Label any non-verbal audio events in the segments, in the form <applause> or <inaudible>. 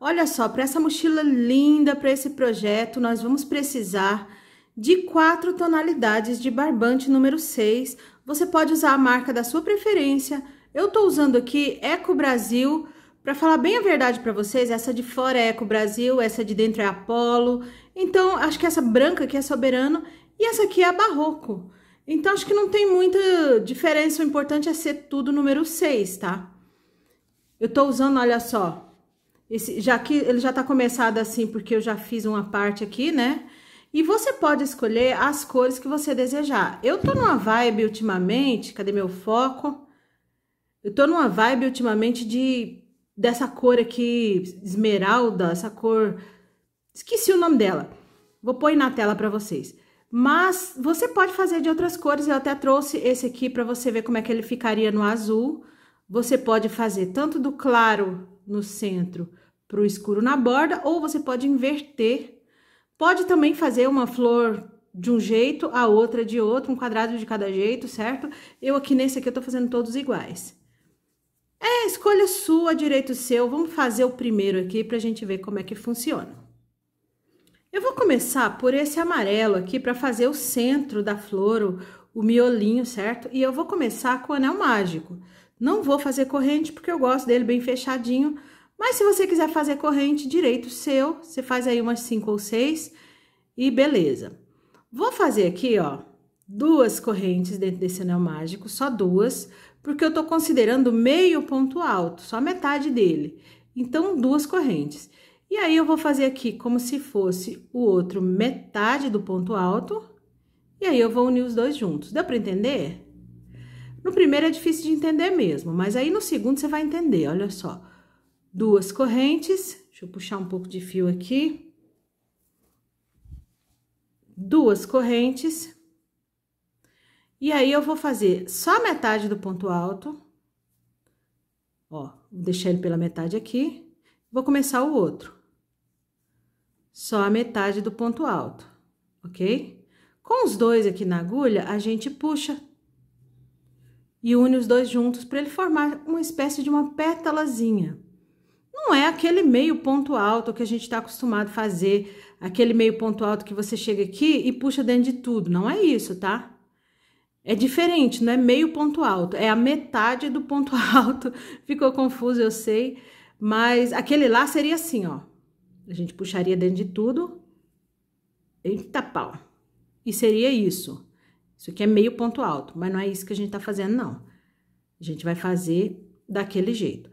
Olha só, para essa mochila linda, para esse projeto, nós vamos precisar de quatro tonalidades de barbante número 6. Você pode usar a marca da sua preferência. Eu estou usando aqui Eco Brasil. Para falar bem a verdade para vocês, essa de fora é Eco Brasil, essa de dentro é Apolo. Então, acho que essa branca aqui é Soberano e essa aqui é Barroco. Então, acho que não tem muita diferença. O importante é ser tudo número 6, tá? Eu tô usando, olha só, esse, já que ele já tá começado assim, porque eu já fiz uma parte aqui, né? E você pode escolher as cores que você desejar. Eu tô numa vibe ultimamente, cadê meu foco? Eu tô numa vibe ultimamente de dessa cor aqui, esmeralda, essa cor... Esqueci o nome dela. Vou pôr na tela para vocês. Mas você pode fazer de outras cores. Eu até trouxe esse aqui para você ver como é que ele ficaria no azul. Você pode fazer tanto do claro no centro para o escuro na borda, ou você pode inverter. Pode também fazer uma flor de um jeito, a outra de outro, um quadrado de cada jeito, certo? Eu aqui nesse aqui eu tô fazendo todos iguais. É, escolha sua, direito seu. Vamos fazer o primeiro aqui pra gente ver como é que funciona. Eu vou começar por esse amarelo aqui para fazer o centro da flor, o, o miolinho, certo? E eu vou começar com o anel mágico. Não vou fazer corrente porque eu gosto dele bem fechadinho, mas se você quiser fazer corrente, direito seu, você faz aí umas cinco ou seis e beleza. Vou fazer aqui, ó, duas correntes dentro desse anel mágico, só duas, porque eu tô considerando meio ponto alto, só metade dele. Então, duas correntes. E aí, eu vou fazer aqui como se fosse o outro metade do ponto alto, e aí eu vou unir os dois juntos. Deu pra entender? No primeiro é difícil de entender mesmo, mas aí no segundo você vai entender, olha só duas correntes, deixa eu puxar um pouco de fio aqui. Duas correntes. E aí, eu vou fazer só metade do ponto alto. Ó, vou deixar ele pela metade aqui. Vou começar o outro. Só a metade do ponto alto, ok? Com os dois aqui na agulha, a gente puxa e une os dois juntos para ele formar uma espécie de uma pétalazinha não é aquele meio ponto alto que a gente está acostumado a fazer, aquele meio ponto alto que você chega aqui e puxa dentro de tudo. Não é isso, tá? É diferente, não é meio ponto alto, é a metade do ponto <laughs> alto. Ficou confuso, eu sei, mas aquele lá seria assim, ó. A gente puxaria dentro de tudo. Eita pau! E seria isso. Isso aqui é meio ponto alto, mas não é isso que a gente tá fazendo, não. A gente vai fazer daquele jeito.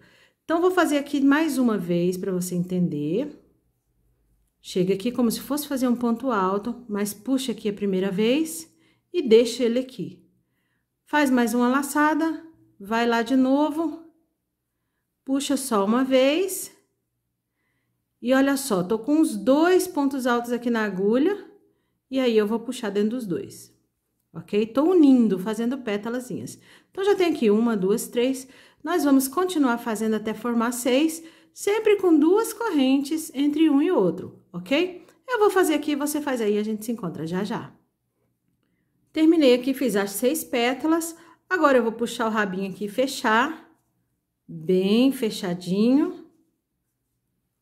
Então, vou fazer aqui mais uma vez para você entender. Chega aqui como se fosse fazer um ponto alto, mas puxa aqui a primeira vez e deixa ele aqui. Faz mais uma laçada, vai lá de novo, puxa só uma vez. E olha só, tô com os dois pontos altos aqui na agulha, e aí eu vou puxar dentro dos dois, ok? Tô unindo, fazendo pétalazinhas. Então, já tem aqui uma, duas, três, nós vamos continuar fazendo até formar seis, sempre com duas correntes entre um e outro, ok? Eu vou fazer aqui, você faz aí, a gente se encontra já já. Terminei aqui, fiz as seis pétalas. Agora, eu vou puxar o rabinho aqui e fechar, bem fechadinho.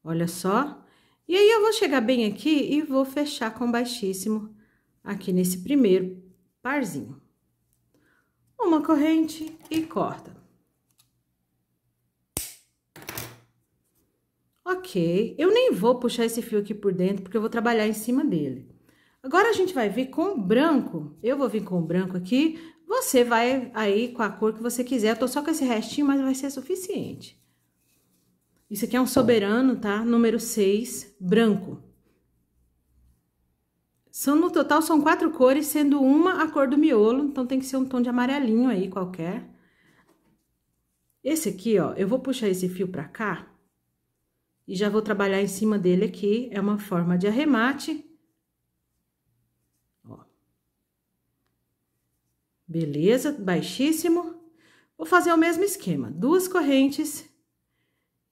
Olha só. E aí, eu vou chegar bem aqui e vou fechar com baixíssimo aqui nesse primeiro parzinho. Uma corrente e corta. Ok, eu nem vou puxar esse fio aqui por dentro, porque eu vou trabalhar em cima dele. Agora, a gente vai vir com o branco. Eu vou vir com o branco aqui. Você vai aí com a cor que você quiser. Eu tô só com esse restinho, mas vai ser suficiente. Isso aqui é um soberano, tá? Número 6, branco. São, no total, são quatro cores, sendo uma a cor do miolo. Então, tem que ser um tom de amarelinho aí, qualquer. Esse aqui, ó, eu vou puxar esse fio pra cá e já vou trabalhar em cima dele aqui, é uma forma de arremate. Ó. Beleza, baixíssimo. Vou fazer o mesmo esquema, duas correntes.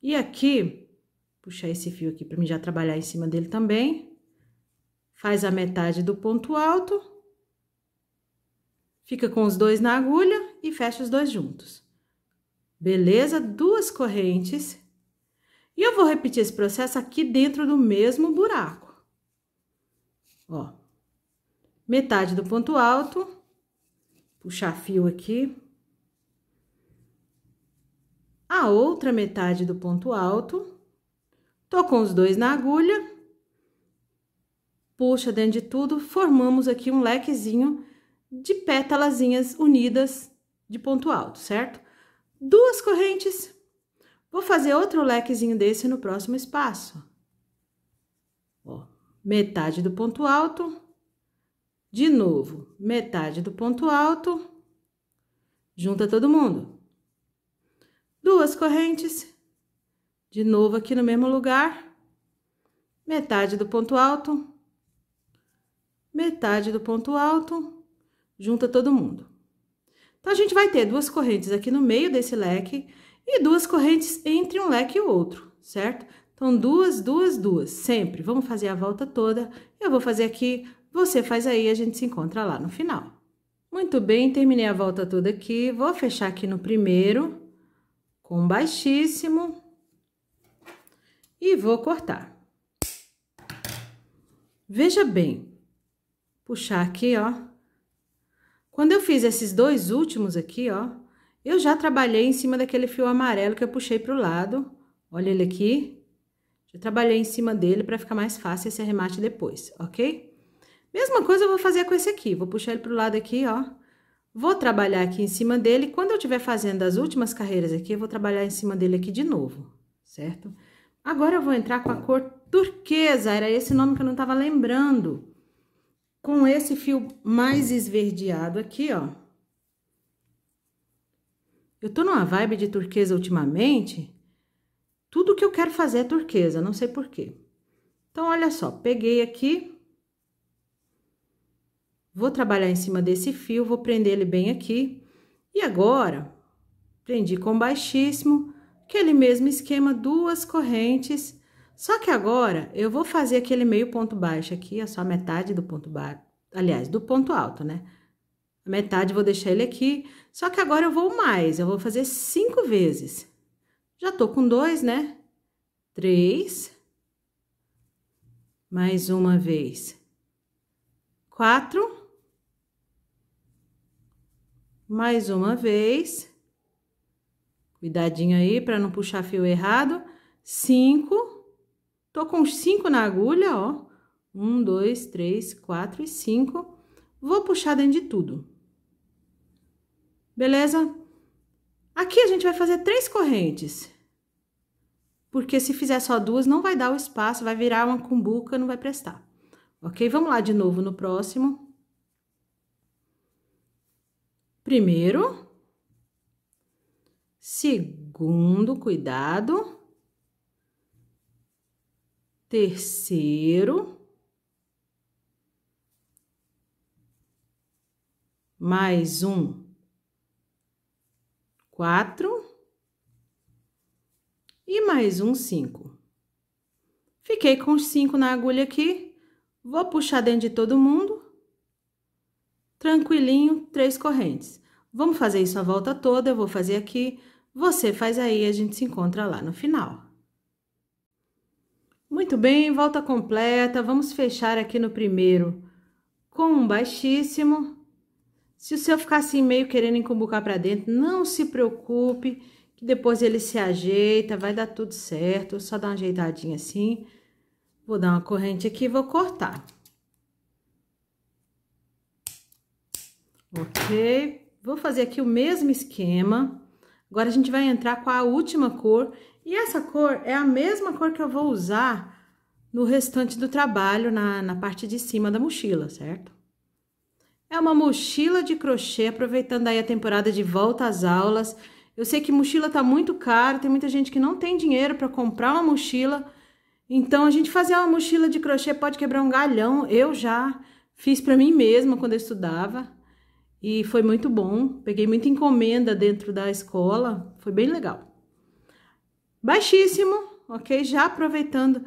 E aqui, puxar esse fio aqui para mim já trabalhar em cima dele também. Faz a metade do ponto alto. Fica com os dois na agulha e fecha os dois juntos. Beleza? Duas correntes. E eu vou repetir esse processo aqui dentro do mesmo buraco. Ó, metade do ponto alto, puxar fio aqui. A outra metade do ponto alto, tô com os dois na agulha, puxa dentro de tudo, formamos aqui um lequezinho de pétalazinhas unidas de ponto alto, certo? Duas correntes Vou fazer outro lequezinho desse no próximo espaço. Ó, metade do ponto alto. De novo, metade do ponto alto. Junta todo mundo. Duas correntes. De novo aqui no mesmo lugar. Metade do ponto alto. Metade do ponto alto. Junta todo mundo. Então, a gente vai ter duas correntes aqui no meio desse leque e duas correntes entre um leque e o outro, certo? Então, duas, duas, duas, sempre. Vamos fazer a volta toda, eu vou fazer aqui, você faz aí, a gente se encontra lá no final. Muito bem, terminei a volta toda aqui, vou fechar aqui no primeiro, com baixíssimo, e vou cortar. Veja bem, puxar aqui, ó. Quando eu fiz esses dois últimos aqui, ó, eu já trabalhei em cima daquele fio amarelo que eu puxei para o lado. Olha ele aqui. Já trabalhei em cima dele para ficar mais fácil esse arremate depois, ok? Mesma coisa eu vou fazer com esse aqui. Vou puxar ele para o lado aqui, ó. Vou trabalhar aqui em cima dele. Quando eu estiver fazendo as últimas carreiras aqui, eu vou trabalhar em cima dele aqui de novo, certo? Agora eu vou entrar com a cor turquesa. Era esse nome que eu não estava lembrando. Com esse fio mais esverdeado aqui, ó eu tô numa vibe de turquesa ultimamente. Tudo que eu quero fazer é turquesa, não sei porquê. Então, olha só, peguei aqui. Vou trabalhar em cima desse fio, vou prender ele bem aqui. E agora, prendi com baixíssimo, aquele mesmo esquema, duas correntes. Só que agora, eu vou fazer aquele meio ponto baixo aqui, é só metade do ponto baixo. Aliás, do ponto alto, né? A metade vou deixar ele aqui, só que agora eu vou mais, eu vou fazer cinco vezes. Já tô com dois, né? Três. Mais uma vez. Quatro. Mais uma vez. Cuidadinho aí para não puxar fio errado. Cinco. Tô com cinco na agulha, ó. Um, dois, três, quatro e cinco. Vou puxar dentro de tudo beleza? Aqui a gente vai fazer três correntes. Porque se fizer só duas, não vai dar o espaço, vai virar uma cumbuca, não vai prestar. Ok? Vamos lá de novo no próximo. Primeiro. Segundo, cuidado. Terceiro. Mais um quatro e mais um cinco. Fiquei com os cinco na agulha aqui, vou puxar dentro de todo mundo, tranquilinho, três correntes. Vamos fazer isso a volta toda, eu vou fazer aqui, você faz aí, a gente se encontra lá no final. Muito bem, volta completa, vamos fechar aqui no primeiro com um baixíssimo, se o seu ficar assim meio querendo encumbucar para dentro, não se preocupe, que depois ele se ajeita, vai dar tudo certo. Só dá uma ajeitadinha assim. Vou dar uma corrente aqui e vou cortar. Ok? Vou fazer aqui o mesmo esquema. Agora a gente vai entrar com a última cor. E essa cor é a mesma cor que eu vou usar no restante do trabalho, na, na parte de cima da mochila, certo? É uma mochila de crochê, aproveitando aí a temporada de volta às aulas. Eu sei que mochila tá muito caro, tem muita gente que não tem dinheiro para comprar uma mochila. Então, a gente fazer uma mochila de crochê pode quebrar um galhão. Eu já fiz para mim mesma quando eu estudava e foi muito bom. Peguei muita encomenda dentro da escola, foi bem legal. Baixíssimo, ok? Já aproveitando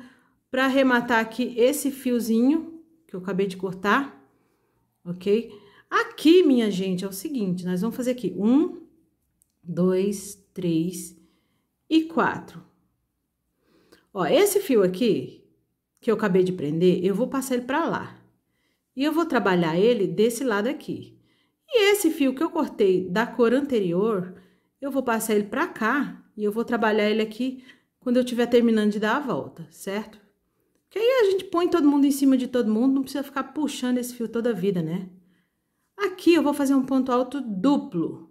para arrematar aqui esse fiozinho que eu acabei de cortar ok? Aqui, minha gente, é o seguinte, nós vamos fazer aqui um, dois, três e quatro. Ó, esse fio aqui, que eu acabei de prender, eu vou passar ele pra lá. E eu vou trabalhar ele desse lado aqui. E esse fio que eu cortei da cor anterior, eu vou passar ele pra cá e eu vou trabalhar ele aqui quando eu estiver terminando de dar a volta, certo? aí a gente põe todo mundo em cima de todo mundo, não precisa ficar puxando esse fio toda a vida, né? Aqui eu vou fazer um ponto alto duplo.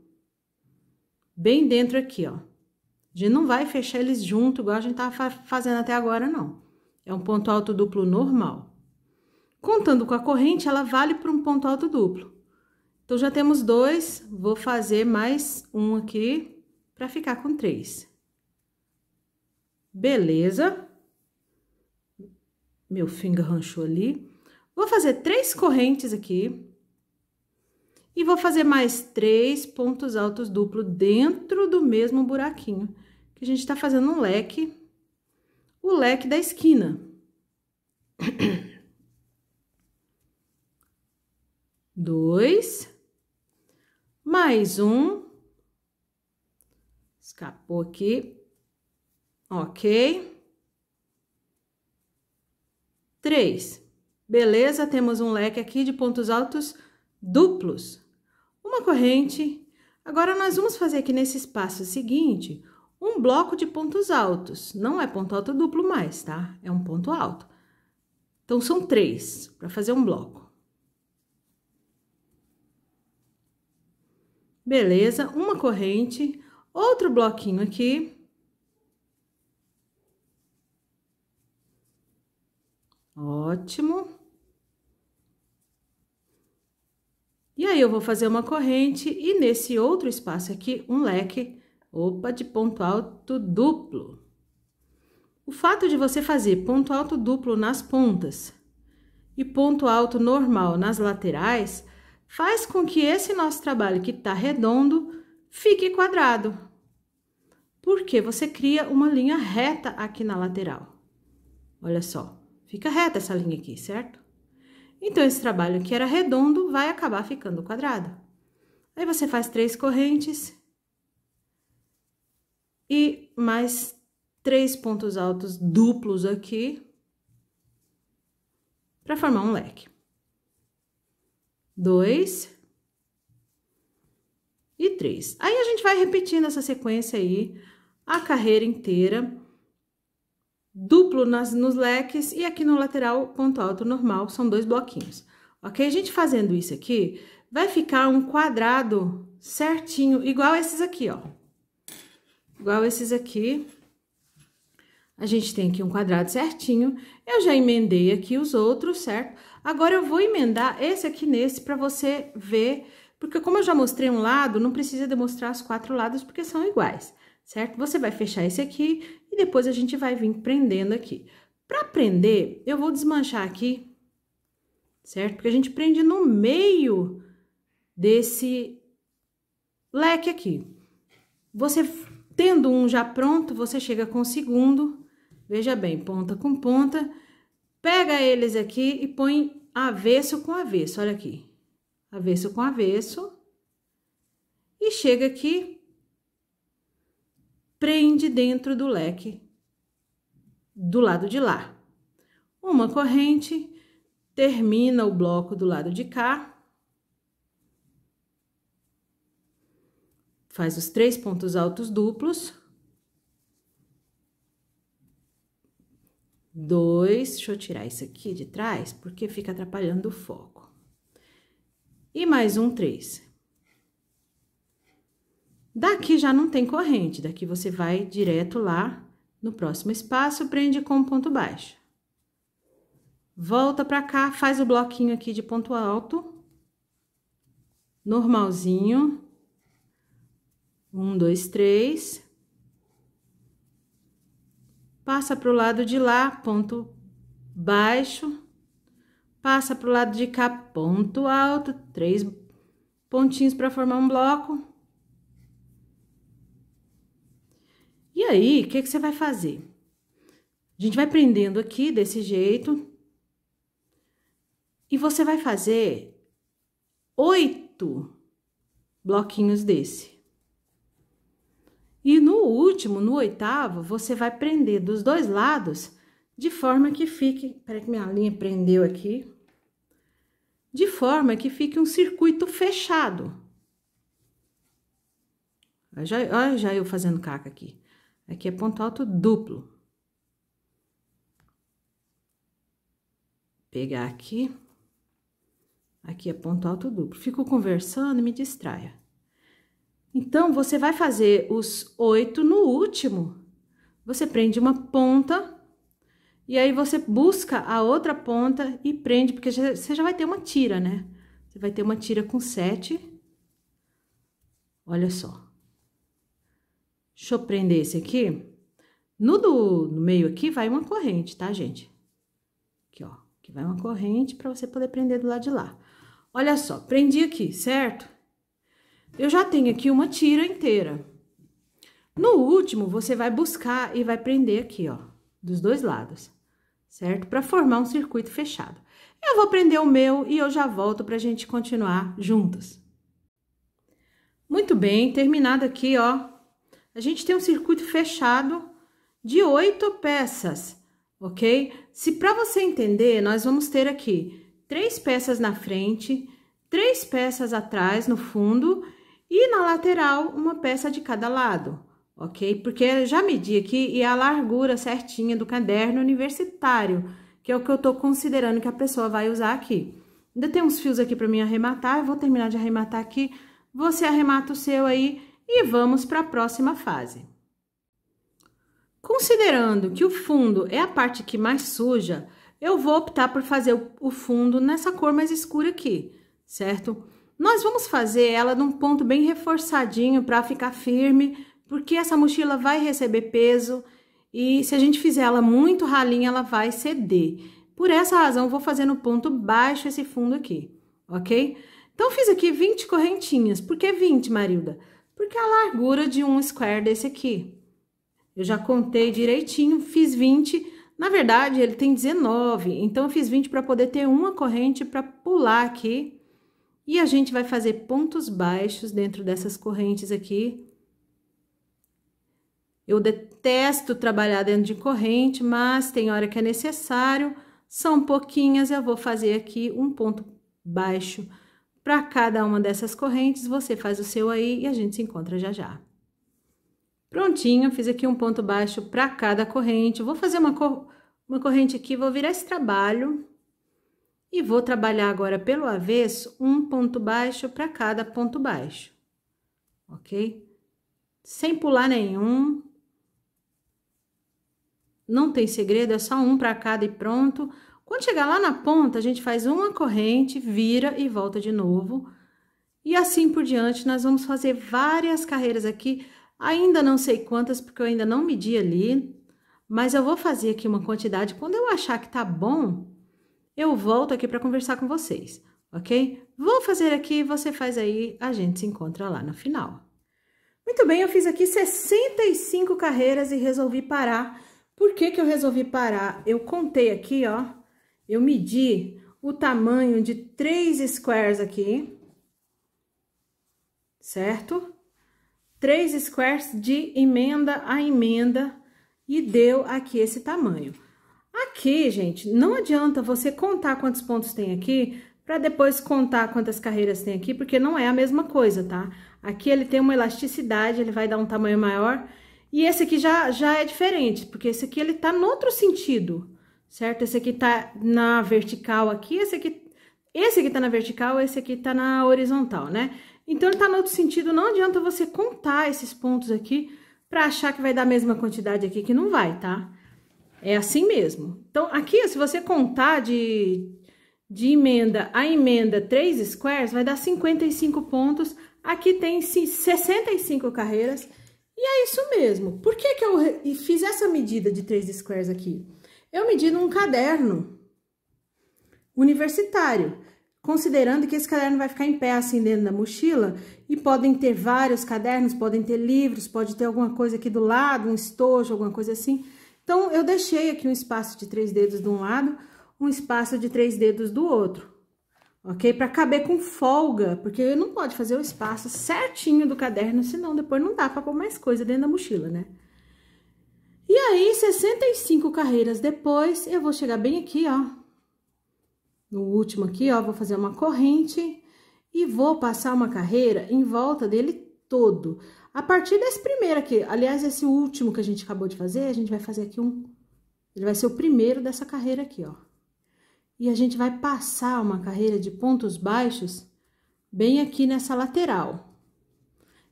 Bem dentro aqui, ó. A gente não vai fechar eles junto, igual a gente tava fazendo até agora, não. É um ponto alto duplo normal. Contando com a corrente, ela vale para um ponto alto duplo. Então, já temos dois, vou fazer mais um aqui para ficar com três. Beleza? meu finger ranchou ali. Vou fazer três correntes aqui. E vou fazer mais três pontos altos duplo dentro do mesmo buraquinho. Que a gente tá fazendo um leque, o leque da esquina. <coughs> Dois. Mais um. Escapou aqui. Ok. 3. Beleza, temos um leque aqui de pontos altos duplos. Uma corrente. Agora, nós vamos fazer aqui nesse espaço seguinte um bloco de pontos altos. Não é ponto alto duplo mais, tá? É um ponto alto. Então, são três para fazer um bloco. Beleza, uma corrente, outro bloquinho aqui. Ótimo. E aí, eu vou fazer uma corrente e nesse outro espaço aqui, um leque, opa, de ponto alto duplo. O fato de você fazer ponto alto duplo nas pontas e ponto alto normal nas laterais, faz com que esse nosso trabalho que está redondo fique quadrado. Porque você cria uma linha reta aqui na lateral. Olha só. Fica reta essa linha aqui, certo? Então, esse trabalho que era redondo vai acabar ficando quadrado. Aí, você faz três correntes e mais três pontos altos duplos aqui para formar um leque. Dois e três. Aí, a gente vai repetindo essa sequência aí a carreira inteira duplo nas, nos leques e aqui no lateral ponto alto normal, são dois bloquinhos. Ok? A gente fazendo isso aqui, vai ficar um quadrado certinho, igual esses aqui, ó. Igual esses aqui. A gente tem aqui um quadrado certinho. Eu já emendei aqui os outros, certo? Agora, eu vou emendar esse aqui nesse para você ver... Porque como eu já mostrei um lado, não precisa demonstrar os quatro lados, porque são iguais certo? Você vai fechar esse aqui e depois a gente vai vir prendendo aqui. Para prender, eu vou desmanchar aqui, certo? Porque a gente prende no meio desse leque aqui. Você tendo um já pronto, você chega com o segundo, veja bem, ponta com ponta, pega eles aqui e põe avesso com avesso, olha aqui. Avesso com avesso. E chega aqui, prende dentro do leque do lado de lá. Uma corrente termina o bloco do lado de cá, faz os três pontos altos duplos, dois, deixa eu tirar isso aqui de trás, porque fica atrapalhando o foco. E mais um três. Daqui já não tem corrente, daqui você vai direto lá no próximo espaço, prende com ponto baixo. Volta pra cá, faz o bloquinho aqui de ponto alto. Normalzinho. Um, dois, três. Passa pro lado de lá, ponto baixo. Passa pro lado de cá, ponto alto. Três pontinhos para formar um bloco E aí, o que, que você vai fazer? A gente vai prendendo aqui desse jeito. E você vai fazer oito bloquinhos desse. E no último, no oitavo, você vai prender dos dois lados, de forma que fique... Peraí que minha linha prendeu aqui. De forma que fique um circuito fechado. Olha já, olha já eu fazendo caca aqui. Aqui é ponto alto duplo. Pegar aqui. Aqui é ponto alto duplo. Fico conversando e me distraia. Então, você vai fazer os oito no último. Você prende uma ponta e aí você busca a outra ponta e prende, porque você já vai ter uma tira, né? Você vai ter uma tira com sete. Olha só. Deixa eu prender esse aqui. No, do, no meio aqui vai uma corrente, tá, gente? Aqui, ó. Aqui vai uma corrente para você poder prender do lado de lá. Olha só, prendi aqui, certo? Eu já tenho aqui uma tira inteira. No último, você vai buscar e vai prender aqui, ó, dos dois lados, certo? Para formar um circuito fechado. Eu vou prender o meu e eu já volto para a gente continuar juntos. Muito bem, terminado aqui, ó, a gente tem um circuito fechado de oito peças, ok? Se para você entender, nós vamos ter aqui três peças na frente, três peças atrás no fundo e na lateral uma peça de cada lado, ok? Porque eu já medi aqui e a largura certinha do caderno universitário, que é o que eu tô considerando que a pessoa vai usar aqui. Ainda tem uns fios aqui para mim arrematar, eu vou terminar de arrematar aqui. Você arremata o seu aí e vamos para a próxima fase. Considerando que o fundo é a parte que mais suja, eu vou optar por fazer o fundo nessa cor mais escura aqui, certo? Nós vamos fazer ela num ponto bem reforçadinho para ficar firme, porque essa mochila vai receber peso e se a gente fizer ela muito ralinha, ela vai ceder. Por essa razão, vou fazer no ponto baixo esse fundo aqui, ok? Então, fiz aqui 20 correntinhas. Por que 20, Marilda? porque a largura de um square desse aqui. Eu já contei direitinho, fiz 20. Na verdade, ele tem 19, então eu fiz 20 para poder ter uma corrente para pular aqui. E a gente vai fazer pontos baixos dentro dessas correntes aqui. Eu detesto trabalhar dentro de corrente, mas tem hora que é necessário. São pouquinhas, eu vou fazer aqui um ponto baixo para cada uma dessas correntes, você faz o seu aí e a gente se encontra já já. Prontinho, fiz aqui um ponto baixo para cada corrente. Vou fazer uma, cor... uma corrente aqui, vou virar esse trabalho e vou trabalhar agora pelo avesso um ponto baixo para cada ponto baixo, ok? Sem pular nenhum. Não tem segredo, é só um para cada e pronto. Quando chegar lá na ponta, a gente faz uma corrente, vira e volta de novo. E assim por diante, nós vamos fazer várias carreiras aqui, ainda não sei quantas, porque eu ainda não medi ali, mas eu vou fazer aqui uma quantidade. Quando eu achar que tá bom, eu volto aqui para conversar com vocês, ok? Vou fazer aqui, você faz aí, a gente se encontra lá no final. Muito bem, eu fiz aqui 65 carreiras e resolvi parar. Por que que eu resolvi parar? Eu contei aqui, ó, eu medi o tamanho de três squares aqui, certo? Três squares de emenda a emenda e deu aqui esse tamanho. Aqui, gente, não adianta você contar quantos pontos tem aqui para depois contar quantas carreiras tem aqui, porque não é a mesma coisa, tá? Aqui ele tem uma elasticidade, ele vai dar um tamanho maior. E esse aqui já, já é diferente, porque esse aqui ele tá no outro sentido certo? Esse aqui tá na vertical aqui, esse aqui, esse aqui tá na vertical, esse aqui tá na horizontal, né? Então, ele tá no outro sentido, não adianta você contar esses pontos aqui para achar que vai dar a mesma quantidade aqui, que não vai, tá? É assim mesmo. Então, aqui, se você contar de, de emenda a emenda 3 squares, vai dar 55 pontos. Aqui tem 65 carreiras. E é isso mesmo. Por que, que eu fiz essa medida de 3 squares aqui? Eu medi num caderno universitário, considerando que esse caderno vai ficar em pé assim dentro da mochila e podem ter vários cadernos, podem ter livros, pode ter alguma coisa aqui do lado, um estojo, alguma coisa assim. Então, eu deixei aqui um espaço de três dedos de um lado, um espaço de três dedos do outro, ok? Para caber com folga, porque não pode fazer o espaço certinho do caderno, senão depois não dá para pôr mais coisa dentro da mochila, né? E aí, 65 carreiras depois, eu vou chegar bem aqui, ó. No último aqui, ó, vou fazer uma corrente e vou passar uma carreira em volta dele todo. A partir desse primeiro aqui, aliás, esse último que a gente acabou de fazer, a gente vai fazer aqui um... Ele vai ser o primeiro dessa carreira aqui, ó. E a gente vai passar uma carreira de pontos baixos bem aqui nessa lateral.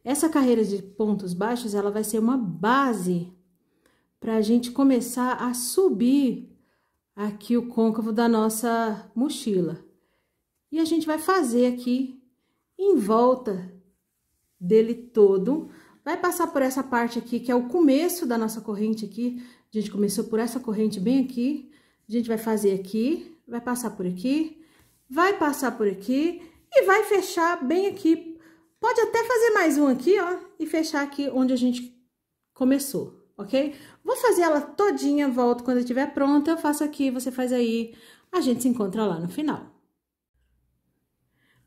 Essa carreira de pontos baixos, ela vai ser uma base para a gente começar a subir aqui o côncavo da nossa mochila. E a gente vai fazer aqui em volta dele todo. Vai passar por essa parte aqui, que é o começo da nossa corrente aqui. A gente começou por essa corrente bem aqui. A gente vai fazer aqui, vai passar por aqui, vai passar por aqui e vai fechar bem aqui. Pode até fazer mais um aqui, ó, e fechar aqui onde a gente começou ok? Vou fazer ela todinha, volto quando estiver pronta, eu faço aqui, você faz aí, a gente se encontra lá no final.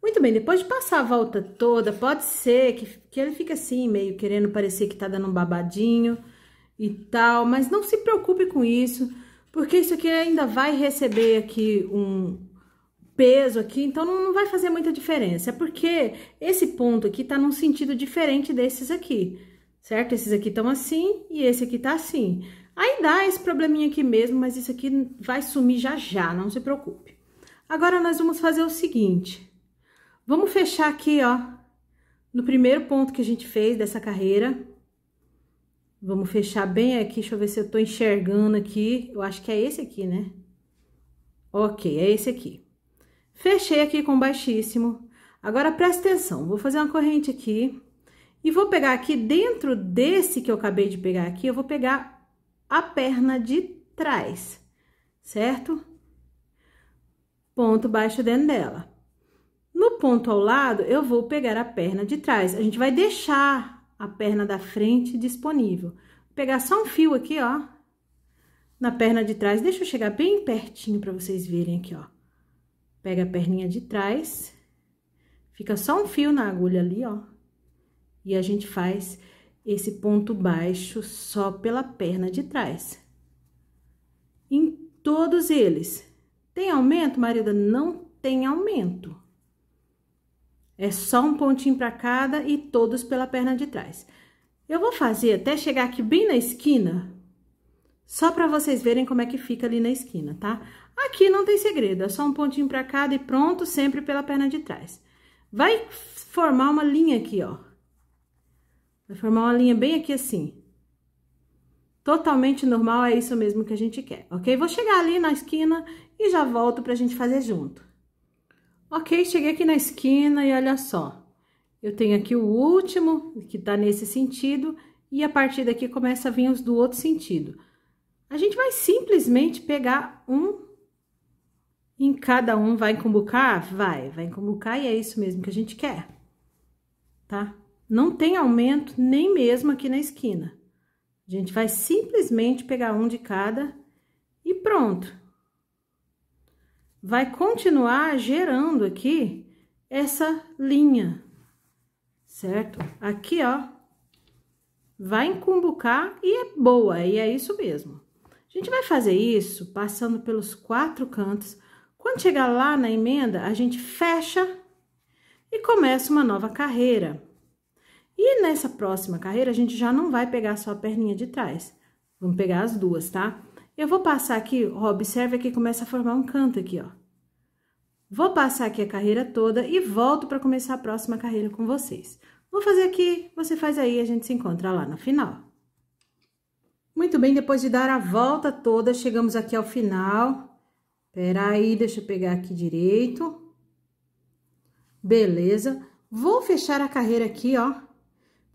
Muito bem, depois de passar a volta toda, pode ser que, que ele fique assim, meio querendo parecer que tá dando um babadinho e tal, mas não se preocupe com isso, porque isso aqui ainda vai receber aqui um peso aqui, então não, não vai fazer muita diferença, é porque esse ponto aqui tá num sentido diferente desses aqui certo? Esses aqui estão assim e esse aqui tá assim. Aí dá esse probleminha aqui mesmo, mas isso aqui vai sumir já já, não se preocupe. Agora, nós vamos fazer o seguinte. Vamos fechar aqui, ó, no primeiro ponto que a gente fez dessa carreira. Vamos fechar bem aqui, deixa eu ver se eu tô enxergando aqui. Eu acho que é esse aqui, né? Ok, é esse aqui. Fechei aqui com baixíssimo. Agora, presta atenção, vou fazer uma corrente aqui. E vou pegar aqui, dentro desse que eu acabei de pegar aqui, eu vou pegar a perna de trás, certo? Ponto baixo dentro dela. No ponto ao lado, eu vou pegar a perna de trás. A gente vai deixar a perna da frente disponível. Vou pegar só um fio aqui, ó, na perna de trás. Deixa eu chegar bem pertinho para vocês verem aqui, ó. Pega a perninha de trás. Fica só um fio na agulha ali, ó. E a gente faz esse ponto baixo só pela perna de trás. Em todos eles. Tem aumento, Marida? Não tem aumento. É só um pontinho para cada e todos pela perna de trás. Eu vou fazer até chegar aqui bem na esquina, só para vocês verem como é que fica ali na esquina, tá? Aqui não tem segredo, é só um pontinho para cada e pronto, sempre pela perna de trás. Vai formar uma linha aqui, ó. Vai formar uma linha bem aqui assim. Totalmente normal, é isso mesmo que a gente quer, ok? Vou chegar ali na esquina e já volto pra gente fazer junto. Ok, cheguei aqui na esquina e olha só. Eu tenho aqui o último, que tá nesse sentido, e a partir daqui começa a vir os do outro sentido. A gente vai simplesmente pegar um em cada um, vai encumbucar? Vai, vai encumbucar e é isso mesmo que a gente quer, tá? Não tem aumento nem mesmo aqui na esquina. A gente vai simplesmente pegar um de cada e pronto. Vai continuar gerando aqui essa linha, certo? Aqui, ó, vai encumbucar e é boa, e é isso mesmo. A gente vai fazer isso passando pelos quatro cantos. Quando chegar lá na emenda, a gente fecha e começa uma nova carreira. E nessa próxima carreira, a gente já não vai pegar só a perninha de trás. Vamos pegar as duas, tá? Eu vou passar aqui, ó, observa que começa a formar um canto aqui, ó. Vou passar aqui a carreira toda e volto para começar a próxima carreira com vocês. Vou fazer aqui, você faz aí, a gente se encontra lá no final. Muito bem, depois de dar a volta toda, chegamos aqui ao final. Pera aí, deixa eu pegar aqui direito. Beleza. Vou fechar a carreira aqui, ó,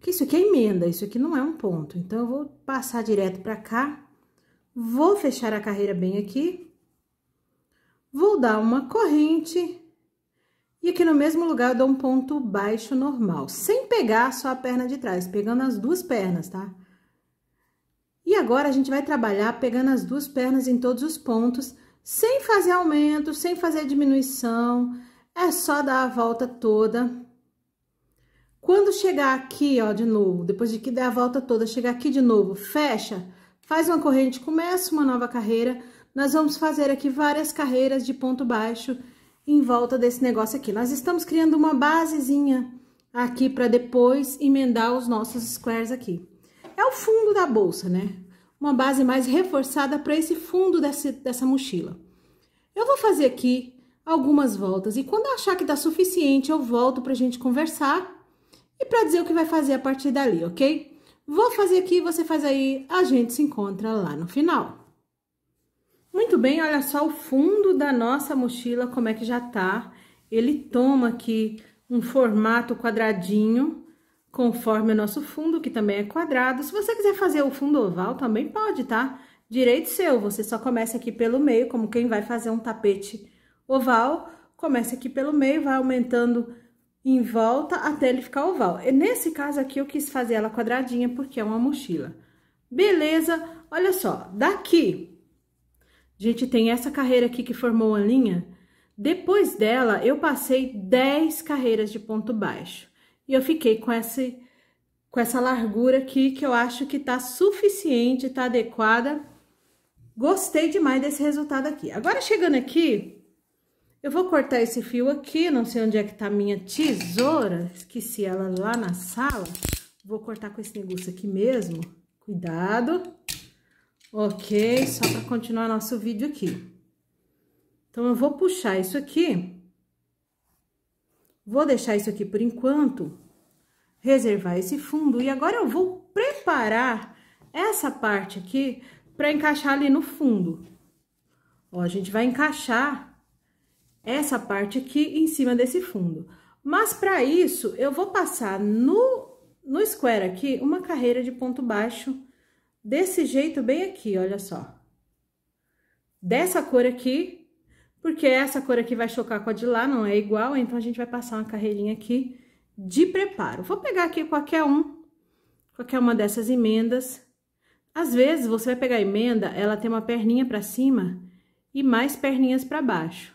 porque isso aqui é emenda, isso aqui não é um ponto. Então, eu vou passar direto pra cá, vou fechar a carreira bem aqui, vou dar uma corrente, e aqui no mesmo lugar eu dou um ponto baixo normal, sem pegar só a perna de trás, pegando as duas pernas, tá? E agora, a gente vai trabalhar pegando as duas pernas em todos os pontos, sem fazer aumento, sem fazer diminuição, é só dar a volta toda quando chegar aqui, ó, de novo, depois de que der a volta toda, chegar aqui de novo, fecha, faz uma corrente, começa uma nova carreira. Nós vamos fazer aqui várias carreiras de ponto baixo em volta desse negócio aqui. Nós estamos criando uma basezinha aqui para depois emendar os nossos squares aqui. É o fundo da bolsa, né? Uma base mais reforçada para esse fundo desse, dessa mochila. Eu vou fazer aqui algumas voltas e quando achar que tá suficiente, eu volto pra gente conversar e para dizer o que vai fazer a partir dali, ok? Vou fazer aqui, você faz aí, a gente se encontra lá no final. Muito bem, olha só o fundo da nossa mochila, como é que já tá. Ele toma aqui um formato quadradinho, conforme o nosso fundo, que também é quadrado. Se você quiser fazer o fundo oval, também pode, tá? Direito seu, você só começa aqui pelo meio, como quem vai fazer um tapete oval. Começa aqui pelo meio, vai aumentando em volta até ele ficar oval. E nesse caso aqui, eu quis fazer ela quadradinha, porque é uma mochila. Beleza? Olha só, daqui, a gente tem essa carreira aqui que formou a linha. Depois dela, eu passei 10 carreiras de ponto baixo. E eu fiquei com, esse, com essa largura aqui, que eu acho que tá suficiente, tá adequada. Gostei demais desse resultado aqui. Agora, chegando aqui, eu vou cortar esse fio aqui, não sei onde é que tá a minha tesoura, esqueci ela lá na sala. Vou cortar com esse negócio aqui mesmo, cuidado. Ok, só para continuar nosso vídeo aqui. Então, eu vou puxar isso aqui. Vou deixar isso aqui por enquanto, reservar esse fundo. E agora eu vou preparar essa parte aqui para encaixar ali no fundo. Ó, a gente vai encaixar essa parte aqui em cima desse fundo. Mas para isso, eu vou passar no, no square aqui uma carreira de ponto baixo desse jeito bem aqui, olha só. Dessa cor aqui, porque essa cor aqui vai chocar com a de lá, não é igual, então a gente vai passar uma carreirinha aqui de preparo. Vou pegar aqui qualquer um, qualquer uma dessas emendas. Às vezes, você vai pegar a emenda, ela tem uma perninha para cima e mais perninhas para baixo.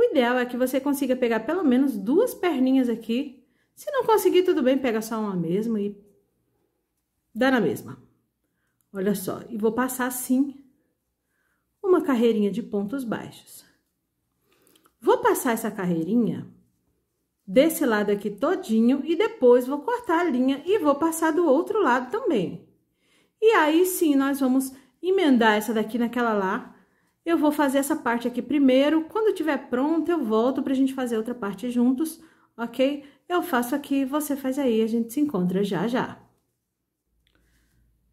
O ideal é que você consiga pegar pelo menos duas perninhas aqui. Se não conseguir, tudo bem, pega só uma mesma e dá na mesma. Olha só, e vou passar assim uma carreirinha de pontos baixos. Vou passar essa carreirinha desse lado aqui todinho e depois vou cortar a linha e vou passar do outro lado também. E aí sim, nós vamos emendar essa daqui naquela lá eu vou fazer essa parte aqui primeiro, quando tiver pronto eu volto para a gente fazer outra parte juntos, ok? Eu faço aqui, você faz aí, a gente se encontra já já.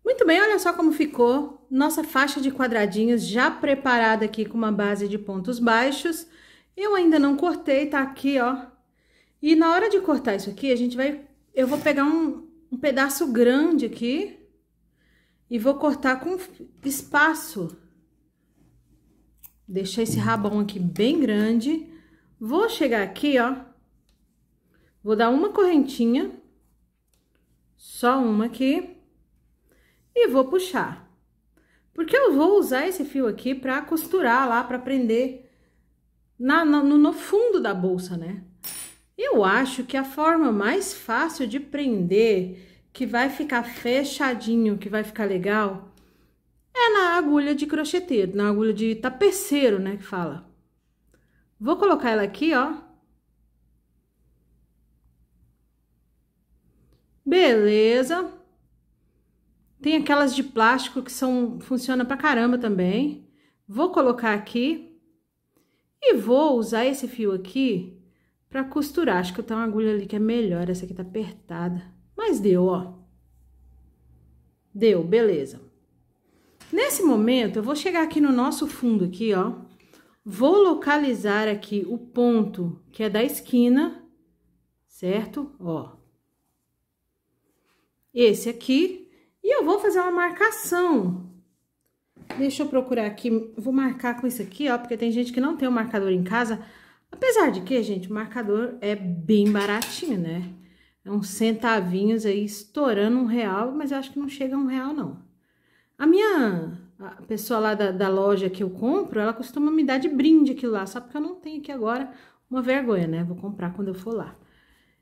Muito bem, olha só como ficou nossa faixa de quadradinhos já preparada aqui com uma base de pontos baixos. Eu ainda não cortei, tá aqui, ó. E na hora de cortar isso aqui, a gente vai... Eu vou pegar um, um pedaço grande aqui e vou cortar com espaço Deixar esse rabão aqui bem grande. Vou chegar aqui, ó. Vou dar uma correntinha. Só uma aqui. E vou puxar. Porque eu vou usar esse fio aqui pra costurar lá, pra prender na, no, no fundo da bolsa, né? Eu acho que a forma mais fácil de prender, que vai ficar fechadinho, que vai ficar legal é na agulha de crocheteiro, na agulha de tapeceiro, né, que fala. Vou colocar ela aqui, ó. Beleza. Tem aquelas de plástico que são funciona pra caramba também. Vou colocar aqui e vou usar esse fio aqui pra costurar. Acho que eu tenho uma agulha ali que é melhor, essa aqui tá apertada. Mas deu, ó. Deu, beleza. Nesse momento, eu vou chegar aqui no nosso fundo aqui, ó. Vou localizar aqui o ponto que é da esquina, certo? Ó. Esse aqui. E eu vou fazer uma marcação. Deixa eu procurar aqui, vou marcar com isso aqui, ó, porque tem gente que não tem o um marcador em casa. Apesar de que, gente, o marcador é bem baratinho, né? É uns centavinhos aí, estourando um real, mas eu acho que não chega a um real, não. A minha a pessoa lá da, da, loja que eu compro, ela costuma me dar de brinde aquilo lá, só porque eu não tenho aqui agora uma vergonha, né? Vou comprar quando eu for lá.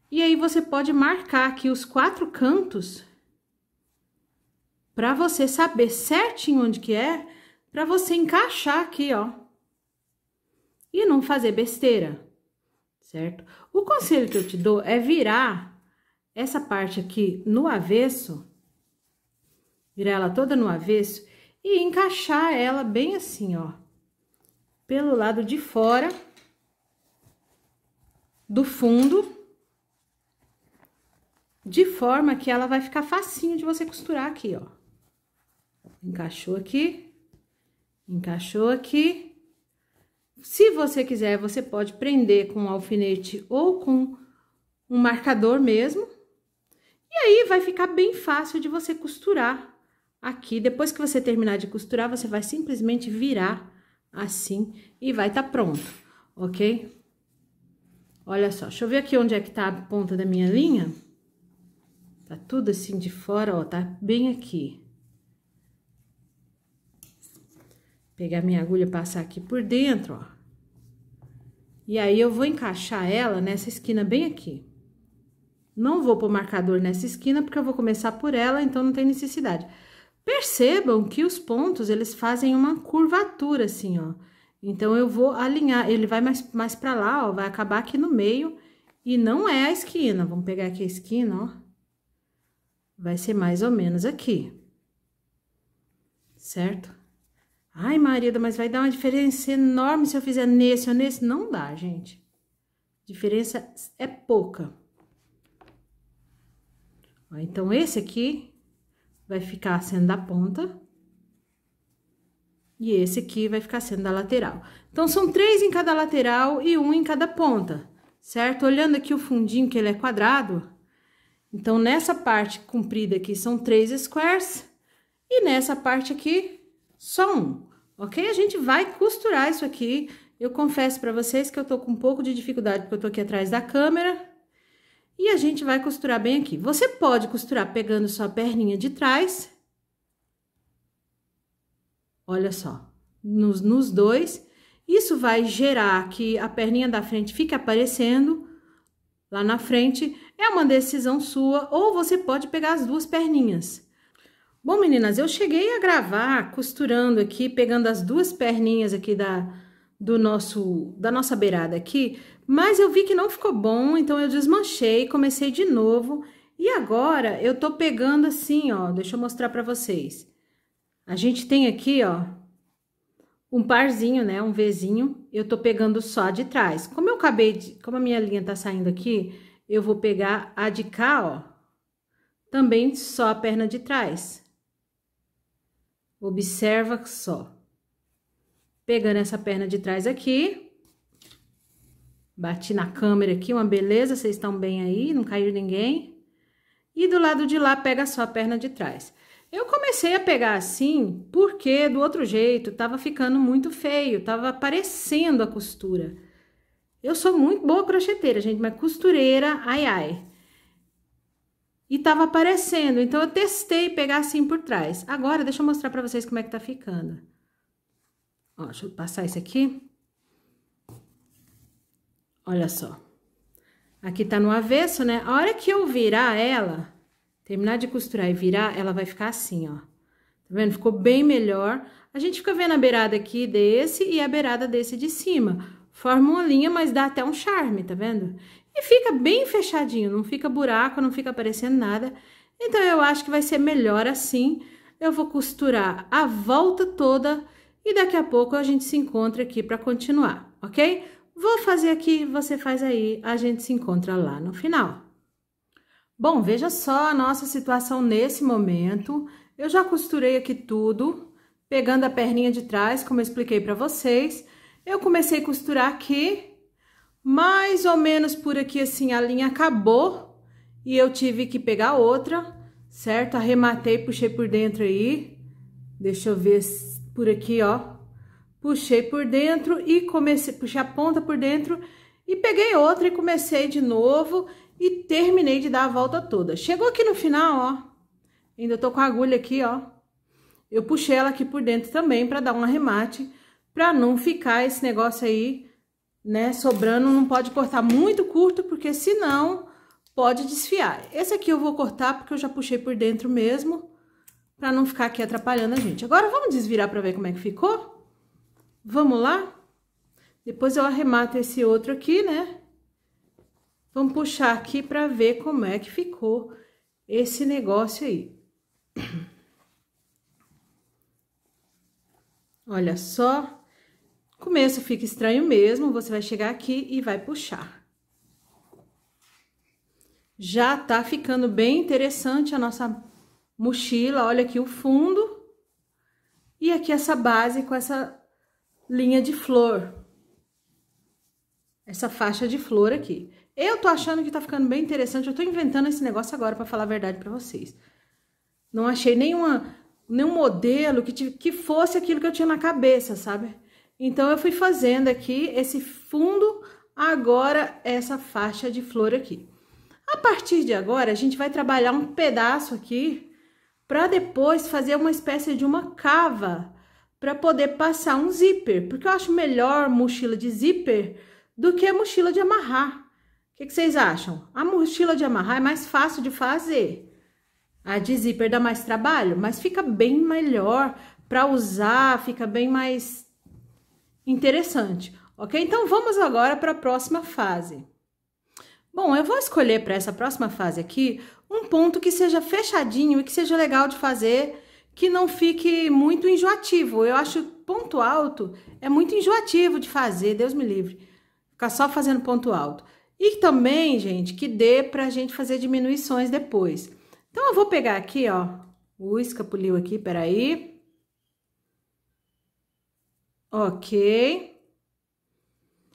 E aí você pode marcar aqui os quatro cantos para você saber certinho onde que é, para você encaixar aqui, ó. E não fazer besteira, certo? O conselho que eu te dou é virar essa parte aqui no avesso virar ela toda no avesso e encaixar ela bem assim, ó, pelo lado de fora do fundo, de forma que ela vai ficar facinho de você costurar aqui, ó. Encaixou aqui, encaixou aqui. Se você quiser, você pode prender com um alfinete ou com um marcador mesmo. E aí vai ficar bem fácil de você costurar aqui. Depois que você terminar de costurar, você vai simplesmente virar assim e vai estar tá pronto, ok? Olha só, deixa eu ver aqui onde é que tá a ponta da minha linha. Tá tudo assim de fora, ó, tá bem aqui. Pegar minha agulha, passar aqui por dentro, ó. E aí, eu vou encaixar ela nessa esquina bem aqui. Não vou pôr marcador nessa esquina, porque eu vou começar por ela, então não tem necessidade. Percebam que os pontos, eles fazem uma curvatura assim, ó. Então, eu vou alinhar, ele vai mais, mais pra lá, ó, vai acabar aqui no meio e não é a esquina. Vamos pegar aqui a esquina, ó. Vai ser mais ou menos aqui. Certo? Ai, Maria, mas vai dar uma diferença enorme se eu fizer nesse ou nesse. Não dá, gente. diferença é pouca. Ó, então, esse aqui vai ficar sendo da ponta. E esse aqui vai ficar sendo da lateral. Então, são três em cada lateral e um em cada ponta, certo? Olhando aqui o fundinho, que ele é quadrado. Então, nessa parte comprida aqui, são três squares. E nessa parte aqui, só um, ok? A gente vai costurar isso aqui. Eu confesso para vocês que eu tô com um pouco de dificuldade, porque eu tô aqui atrás da câmera. E a gente vai costurar bem aqui. Você pode costurar pegando sua perninha de trás. Olha só, nos, nos dois. Isso vai gerar que a perninha da frente fique aparecendo lá na frente. É uma decisão sua, ou você pode pegar as duas perninhas. Bom, meninas, eu cheguei a gravar costurando aqui, pegando as duas perninhas aqui da, do nosso da nossa beirada aqui, mas eu vi que não ficou bom, então eu desmanchei, comecei de novo e agora eu tô pegando assim, ó, deixa eu mostrar para vocês. A gente tem aqui, ó, um parzinho, né, um Vzinho, eu tô pegando só de trás. Como eu acabei de, como a minha linha tá saindo aqui, eu vou pegar a de cá, ó, também só a perna de trás. Observa só. Pegando essa perna de trás aqui. Bati na câmera aqui, uma beleza, vocês estão bem aí, não caiu ninguém. E do lado de lá, pega só a perna de trás. Eu comecei a pegar assim, porque do outro jeito tava ficando muito feio, tava aparecendo a costura. Eu sou muito boa crocheteira, gente, mas costureira, ai ai. E tava aparecendo, então eu testei pegar assim por trás. Agora, deixa eu mostrar pra vocês como é que tá ficando. Ó, deixa eu passar isso aqui. Olha só. Aqui tá no avesso, né? A hora que eu virar ela, terminar de costurar e virar, ela vai ficar assim, ó. Tá vendo? Ficou bem melhor. A gente fica vendo a beirada aqui desse e a beirada desse de cima. Forma uma linha, mas dá até um charme, tá vendo? E fica bem fechadinho, não fica buraco, não fica aparecendo nada. Então, eu acho que vai ser melhor assim. Eu vou costurar a volta toda e daqui a pouco a gente se encontra aqui para continuar, ok? Vou fazer aqui, você faz aí, a gente se encontra lá no final. Bom, veja só a nossa situação nesse momento. Eu já costurei aqui tudo, pegando a perninha de trás, como eu expliquei para vocês. Eu comecei a costurar aqui, mais ou menos por aqui assim a linha acabou e eu tive que pegar outra, certo? Arrematei, puxei por dentro aí. Deixa eu ver por aqui, ó. Puxei por dentro e comecei, puxei a ponta por dentro e peguei outra e comecei de novo e terminei de dar a volta toda. Chegou aqui no final, ó, ainda tô com a agulha aqui, ó. Eu puxei ela aqui por dentro também para dar um arremate, para não ficar esse negócio aí, né, sobrando. Não pode cortar muito curto, porque senão pode desfiar. Esse aqui eu vou cortar porque eu já puxei por dentro mesmo para não ficar aqui atrapalhando a gente. Agora, vamos desvirar para ver como é que ficou? Vamos lá? Depois eu arremato esse outro aqui, né? Vamos puxar aqui para ver como é que ficou esse negócio aí. <clears throat> Olha só. Começo fica estranho mesmo, você vai chegar aqui e vai puxar. Já tá ficando bem interessante a nossa mochila, olha aqui o fundo. E aqui essa base com essa linha de flor. Essa faixa de flor aqui. Eu tô achando que tá ficando bem interessante. Eu tô inventando esse negócio agora para falar a verdade para vocês. Não achei nenhuma, nenhum modelo que, tive, que fosse aquilo que eu tinha na cabeça, sabe? Então, eu fui fazendo aqui esse fundo, agora essa faixa de flor aqui. A partir de agora, a gente vai trabalhar um pedaço aqui para depois fazer uma espécie de uma cava para poder passar um zíper, porque eu acho melhor mochila de zíper do que a mochila de amarrar. O que, que, vocês acham? A mochila de amarrar é mais fácil de fazer. A de zíper dá mais trabalho, mas fica bem melhor para usar, fica bem mais interessante, ok? Então vamos agora para a próxima fase. Bom, eu vou escolher para essa próxima fase aqui um ponto que seja fechadinho e que seja legal de fazer, que não fique muito enjoativo. Eu acho ponto alto é muito enjoativo de fazer, Deus me livre. Ficar só fazendo ponto alto. E também, gente, que dê pra gente fazer diminuições depois. Então, eu vou pegar aqui, ó, o escapuliu aqui, peraí. Ok.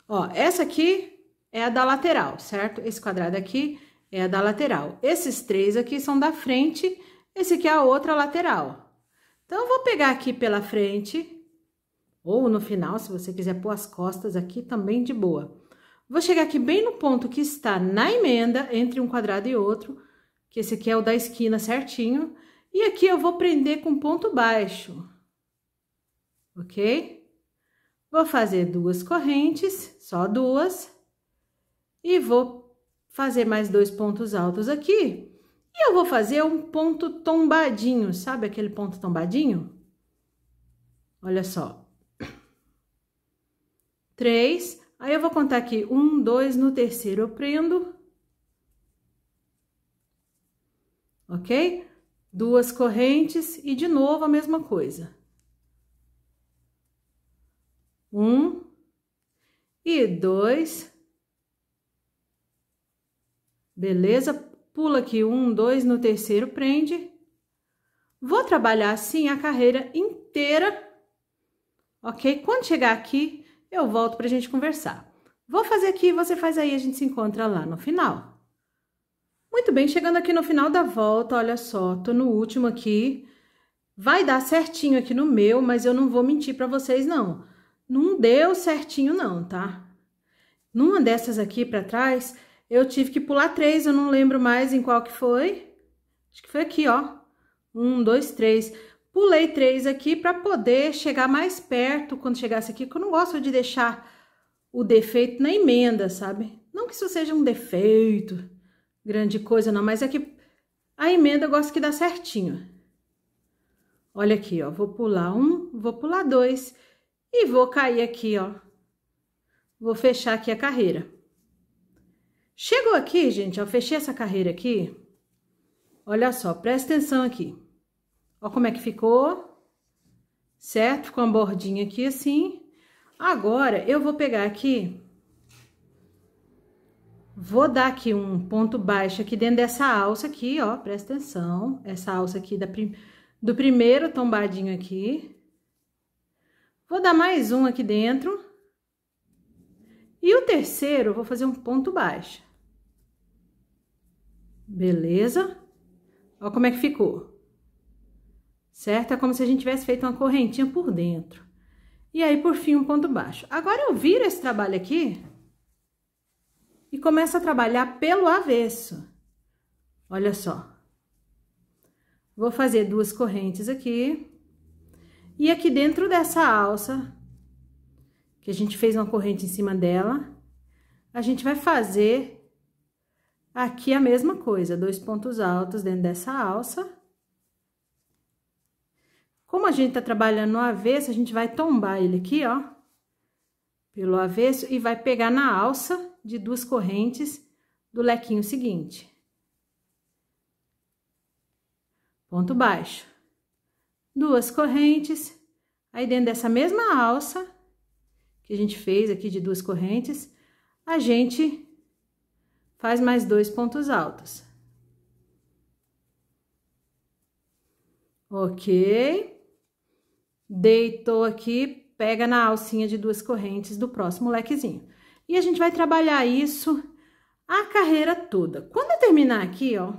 Ó, essa aqui é a da lateral, certo? Esse quadrado aqui é a da lateral. Esses três aqui são da frente, esse aqui é a outra lateral. Então, eu vou pegar aqui pela frente, ou no final, se você quiser pôr as costas aqui, também de boa. Vou chegar aqui bem no ponto que está na emenda, entre um quadrado e outro, que esse aqui é o da esquina certinho. E aqui eu vou prender com ponto baixo, ok? Vou fazer duas correntes, só duas, e vou fazer mais dois pontos altos aqui. E eu vou fazer um ponto tombadinho, sabe aquele ponto tombadinho? Olha só. Três. Aí eu vou contar aqui. Um, dois, no terceiro eu prendo. Ok? Duas correntes e de novo a mesma coisa. Um. E dois. Beleza? Pula aqui um, dois, no terceiro prende. Vou trabalhar assim a carreira inteira, ok? Quando chegar aqui, eu volto para a gente conversar. Vou fazer aqui, você faz aí, a gente se encontra lá no final. Muito bem, chegando aqui no final da volta, olha só, tô no último aqui. Vai dar certinho aqui no meu, mas eu não vou mentir para vocês, não. Não deu certinho, não, tá? Numa dessas aqui para trás, eu tive que pular três, eu não lembro mais em qual que foi. Acho que foi aqui, ó. Um, dois, três. Pulei três aqui para poder chegar mais perto quando chegasse aqui, porque eu não gosto de deixar o defeito na emenda, sabe? Não que isso seja um defeito, grande coisa não, mas é que a emenda eu gosto que dá certinho. Olha aqui, ó, vou pular um, vou pular dois e vou cair aqui, ó. Vou fechar aqui a carreira. Chegou aqui, gente, eu fechei essa carreira aqui. Olha só, presta atenção aqui. Olha como é que ficou. Certo? com a bordinha aqui assim. Agora, eu vou pegar aqui. Vou dar aqui um ponto baixo aqui dentro dessa alça aqui, ó. Presta atenção. Essa alça aqui da prim... do primeiro tombadinho aqui. Vou dar mais um aqui dentro. E o terceiro, vou fazer um ponto baixo. Beleza? Olha como é que ficou. Certo? É como se a gente tivesse feito uma correntinha por dentro. E aí, por fim, um ponto baixo. Agora, eu viro esse trabalho aqui e começo a trabalhar pelo avesso. Olha só. Vou fazer duas correntes aqui. E aqui dentro dessa alça, que a gente fez uma corrente em cima dela, a gente vai fazer Aqui a mesma coisa, dois pontos altos dentro dessa alça. Como a gente tá trabalhando no avesso, a gente vai tombar ele aqui, ó, pelo avesso e vai pegar na alça de duas correntes do lequinho seguinte. Ponto baixo. Duas correntes, aí dentro dessa mesma alça que a gente fez aqui de duas correntes, a gente Faz mais dois pontos altos. Ok. Deitou aqui, pega na alcinha de duas correntes do próximo lequezinho. E a gente vai trabalhar isso a carreira toda. Quando eu terminar aqui, ó,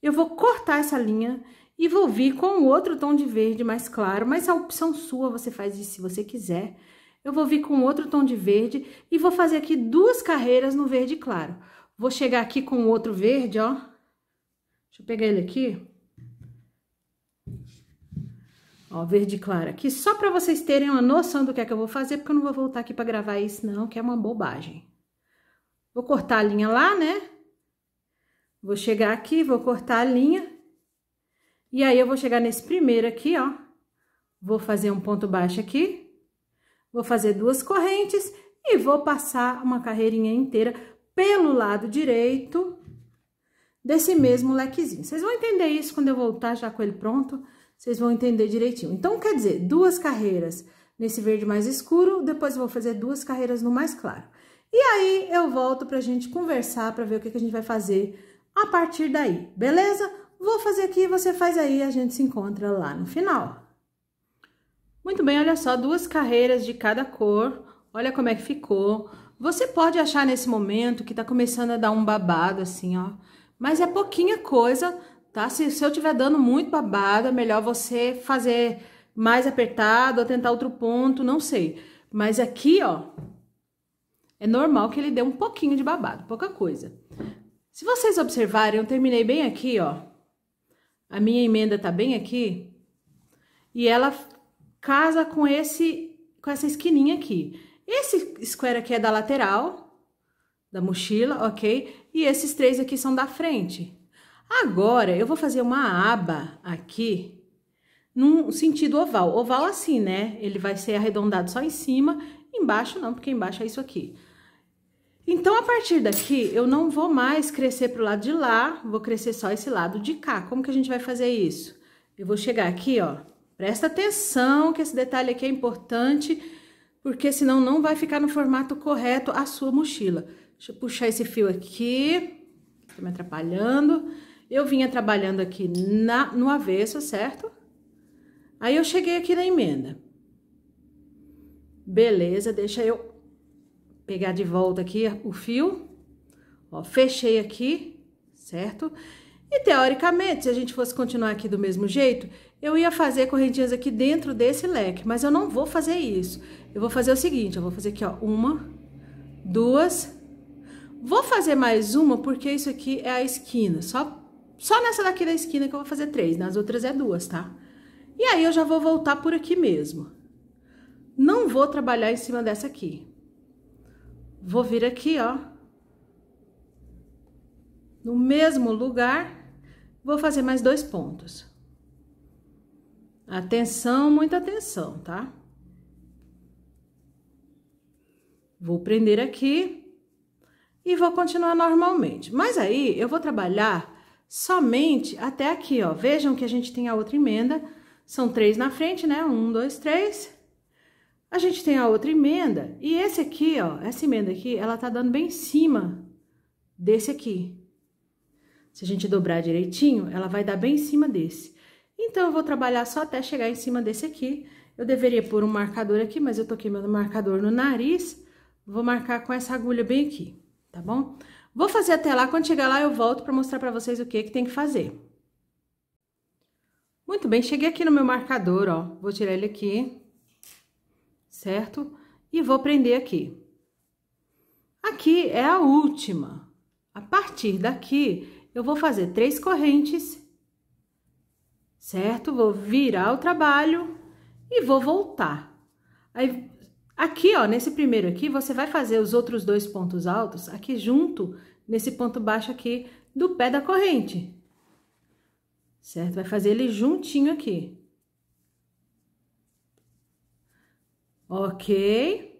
eu vou cortar essa linha e vou vir com outro tom de verde mais claro, mas a opção sua, você faz isso se você quiser. Eu vou vir com outro tom de verde e vou fazer aqui duas carreiras no verde claro. Vou chegar aqui com outro verde, ó. Deixa eu pegar ele aqui. Ó, verde claro aqui, só para vocês terem uma noção do que é que eu vou fazer, porque eu não vou voltar aqui para gravar isso não, que é uma bobagem. Vou cortar a linha lá, né? Vou chegar aqui, vou cortar a linha. E aí, eu vou chegar nesse primeiro aqui, ó. Vou fazer um ponto baixo aqui. Vou fazer duas correntes e vou passar uma carreirinha inteira pelo lado direito desse mesmo lequezinho. Vocês vão entender isso quando eu voltar já com ele pronto, vocês vão entender direitinho. Então, quer dizer, duas carreiras nesse verde mais escuro, depois vou fazer duas carreiras no mais claro. E aí, eu volto pra gente conversar, pra ver o que, que a gente vai fazer a partir daí, beleza? Vou fazer aqui, você faz aí, a gente se encontra lá no final. Muito bem, olha só, duas carreiras de cada cor. Olha como é que ficou. Você pode achar nesse momento que tá começando a dar um babado assim, ó. Mas é pouquinha coisa, tá? Se, se eu tiver dando muito babado, é melhor você fazer mais apertado ou tentar outro ponto, não sei. Mas aqui, ó, é normal que ele dê um pouquinho de babado, pouca coisa. Se vocês observarem, eu terminei bem aqui, ó. A minha emenda tá bem aqui. E ela casa com esse com essa esquininha aqui. Esse square aqui é da lateral da mochila, ok? E esses três aqui são da frente. Agora, eu vou fazer uma aba aqui num sentido oval. Oval assim, né? Ele vai ser arredondado só em cima, embaixo não, porque embaixo é isso aqui. Então, a partir daqui, eu não vou mais crescer para o lado de lá, vou crescer só esse lado de cá. Como que a gente vai fazer isso? Eu vou chegar aqui, ó, Presta atenção que esse detalhe aqui é importante, porque senão não vai ficar no formato correto a sua mochila. Deixa eu puxar esse fio aqui, tá me atrapalhando. Eu vinha trabalhando aqui na, no avesso, certo? Aí eu cheguei aqui na emenda. Beleza, deixa eu pegar de volta aqui o fio. Ó, fechei aqui, certo? E teoricamente, se a gente fosse continuar aqui do mesmo jeito, eu ia fazer correntinhas aqui dentro desse leque, mas eu não vou fazer isso. Eu vou fazer o seguinte, eu vou fazer aqui, ó, uma, duas. Vou fazer mais uma, porque isso aqui é a esquina. Só, só nessa daqui da esquina que eu vou fazer três, nas outras é duas, tá? E aí, eu já vou voltar por aqui mesmo. Não vou trabalhar em cima dessa aqui. Vou vir aqui, ó. No mesmo lugar, vou fazer mais dois pontos. Atenção, muita atenção, tá? Vou prender aqui e vou continuar normalmente. Mas aí, eu vou trabalhar somente até aqui, ó. Vejam que a gente tem a outra emenda. São três na frente, né? Um, dois, três. A gente tem a outra emenda. E esse aqui, ó, essa emenda aqui, ela tá dando bem em cima desse aqui. Se a gente dobrar direitinho, ela vai dar bem em cima desse. Então, eu vou trabalhar só até chegar em cima desse aqui. Eu deveria pôr um marcador aqui, mas eu tô queimando marcador no nariz. Vou marcar com essa agulha bem aqui, tá bom? Vou fazer até lá, quando chegar lá eu volto pra mostrar pra vocês o que que tem que fazer. Muito bem, cheguei aqui no meu marcador, ó. Vou tirar ele aqui, certo? E vou prender aqui. Aqui é a última. A partir daqui, eu vou fazer três correntes certo? Vou virar o trabalho e vou voltar. Aí, aqui, ó, nesse primeiro aqui, você vai fazer os outros dois pontos altos aqui junto, nesse ponto baixo aqui do pé da corrente, certo? Vai fazer ele juntinho aqui. Ok?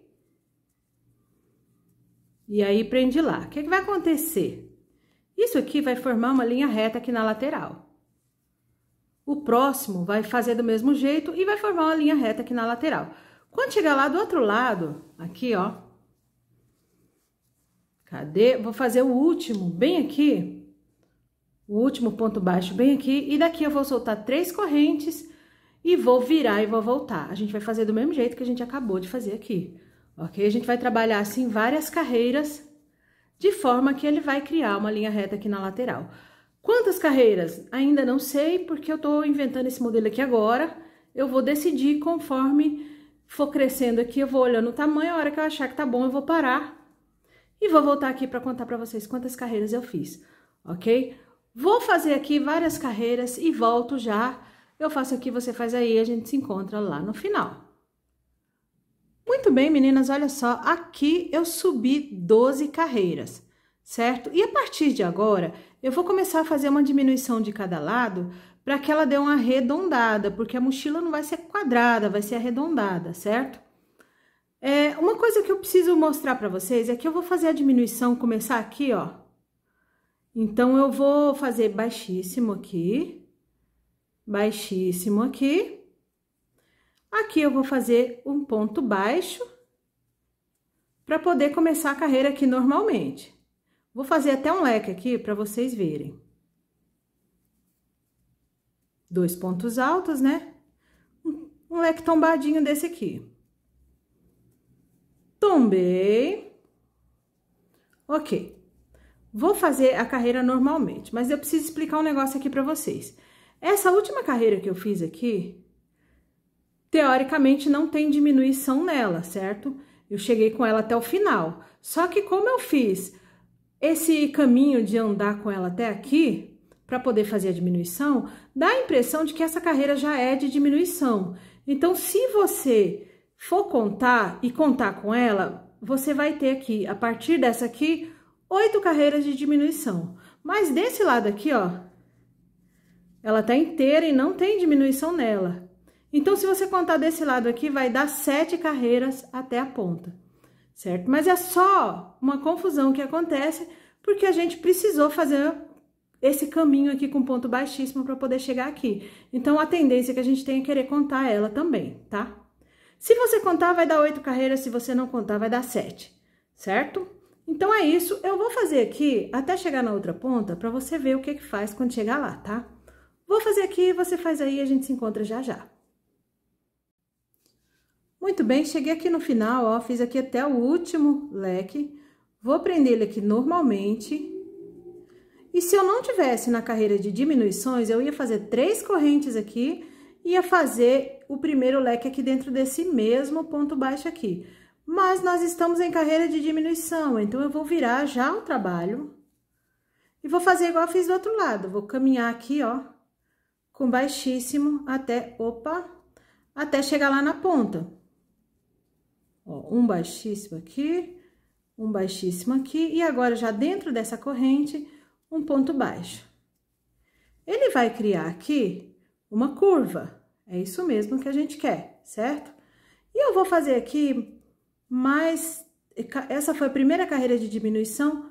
E aí, prende lá. O que, é que vai acontecer? Isso aqui vai formar uma linha reta aqui na lateral. O próximo vai fazer do mesmo jeito e vai formar uma linha reta aqui na lateral. Quando chegar lá do outro lado, aqui, ó. Cadê? Vou fazer o último bem aqui. O último ponto baixo bem aqui. E daqui eu vou soltar três correntes e vou virar e vou voltar. A gente vai fazer do mesmo jeito que a gente acabou de fazer aqui, ok? A gente vai trabalhar assim várias carreiras, de forma que ele vai criar uma linha reta aqui na lateral. Quantas carreiras? Ainda não sei, porque eu estou inventando esse modelo aqui agora. Eu vou decidir conforme for crescendo aqui, eu vou olhando o tamanho, a hora que eu achar que tá bom, eu vou parar e vou voltar aqui para contar para vocês quantas carreiras eu fiz, ok? Vou fazer aqui várias carreiras e volto já. Eu faço aqui, você faz aí, a gente se encontra lá no final. Muito bem, meninas, olha só, aqui eu subi 12 carreiras, certo? E a partir de agora, eu vou começar a fazer uma diminuição de cada lado para que ela dê uma arredondada, porque a mochila não vai ser quadrada, vai ser arredondada, certo? É, uma coisa que eu preciso mostrar para vocês é que eu vou fazer a diminuição, começar aqui, ó. Então, eu vou fazer baixíssimo aqui, baixíssimo aqui. Aqui eu vou fazer um ponto baixo para poder começar a carreira aqui normalmente. Vou fazer até um leque aqui para vocês verem. Dois pontos altos, né? Um leque tombadinho desse aqui. Tombei. Ok. Vou fazer a carreira normalmente, mas eu preciso explicar um negócio aqui para vocês. Essa última carreira que eu fiz aqui, teoricamente não tem diminuição nela, certo? Eu cheguei com ela até o final. Só que como eu fiz esse caminho de andar com ela até aqui, para poder fazer a diminuição, dá a impressão de que essa carreira já é de diminuição. Então, se você for contar e contar com ela, você vai ter aqui, a partir dessa aqui, oito carreiras de diminuição. Mas desse lado aqui, ó, ela tá inteira e não tem diminuição nela. Então, se você contar desse lado aqui, vai dar sete carreiras até a ponta certo? Mas é só uma confusão que acontece porque a gente precisou fazer esse caminho aqui com ponto baixíssimo para poder chegar aqui. Então a tendência que a gente tem é querer contar ela também, tá? Se você contar, vai dar oito carreiras, se você não contar, vai dar sete, certo? Então é isso. Eu vou fazer aqui até chegar na outra ponta para você ver o que, que faz quando chegar lá, tá? Vou fazer aqui, você faz aí, e a gente se encontra já já. Muito bem, cheguei aqui no final, ó, fiz aqui até o último leque. Vou prender ele aqui normalmente. E se eu não tivesse na carreira de diminuições, eu ia fazer três correntes aqui, ia fazer o primeiro leque aqui dentro desse mesmo ponto baixo aqui. Mas nós estamos em carreira de diminuição, então eu vou virar já o trabalho. E vou fazer igual eu fiz do outro lado, vou caminhar aqui, ó, com baixíssimo até, opa, até chegar lá na ponta. Ó, um baixíssimo aqui, um baixíssimo aqui, e agora já dentro dessa corrente, um ponto baixo. Ele vai criar aqui uma curva, é isso mesmo que a gente quer, certo? E eu vou fazer aqui mais, essa foi a primeira carreira de diminuição,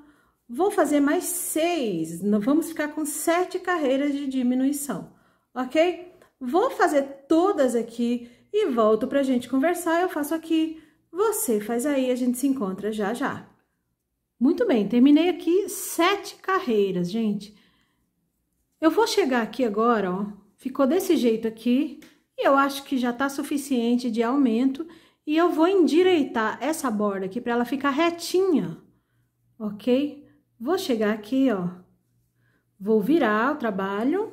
vou fazer mais seis, vamos ficar com sete carreiras de diminuição, ok? Vou fazer todas aqui e volto para a gente conversar, eu faço aqui você faz aí, a gente se encontra já já. Muito bem, terminei aqui sete carreiras, gente. Eu vou chegar aqui agora, ó, ficou desse jeito aqui, e eu acho que já tá suficiente de aumento, e eu vou endireitar essa borda aqui para ela ficar retinha, ok? Vou chegar aqui, ó, vou virar o trabalho.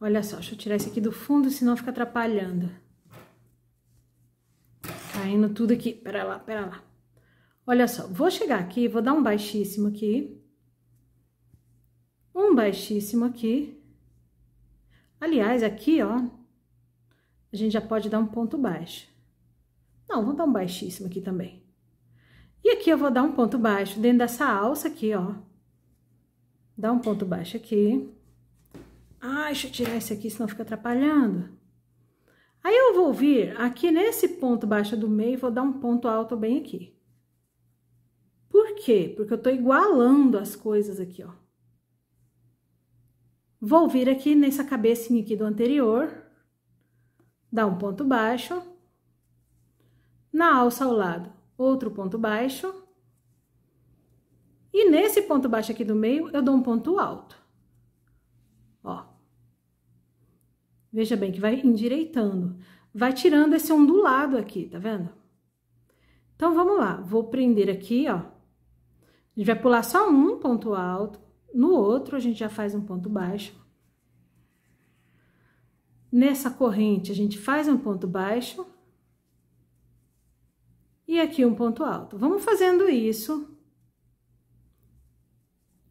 Olha só, deixa eu tirar esse aqui do fundo, senão fica atrapalhando caindo tudo aqui. Pera lá, pera lá. Olha só, vou chegar aqui, vou dar um baixíssimo aqui. Um baixíssimo aqui. Aliás, aqui, ó, a gente já pode dar um ponto baixo. Não, vou dar um baixíssimo aqui também. E aqui eu vou dar um ponto baixo dentro dessa alça aqui, ó. Dá um ponto baixo aqui. Ai, deixa eu tirar esse aqui, senão fica atrapalhando. Aí eu vou vir aqui nesse ponto baixo do meio e vou dar um ponto alto bem aqui. Por quê? Porque eu tô igualando as coisas aqui, ó. Vou vir aqui nessa cabecinha aqui do anterior, dar um ponto baixo. Na alça ao lado, outro ponto baixo. E nesse ponto baixo aqui do meio, eu dou um ponto alto. Veja bem que vai endireitando. Vai tirando esse ondulado aqui, tá vendo? Então, vamos lá. Vou prender aqui, ó. A gente vai pular só um ponto alto. No outro, a gente já faz um ponto baixo. Nessa corrente, a gente faz um ponto baixo. E aqui um ponto alto. Vamos fazendo isso.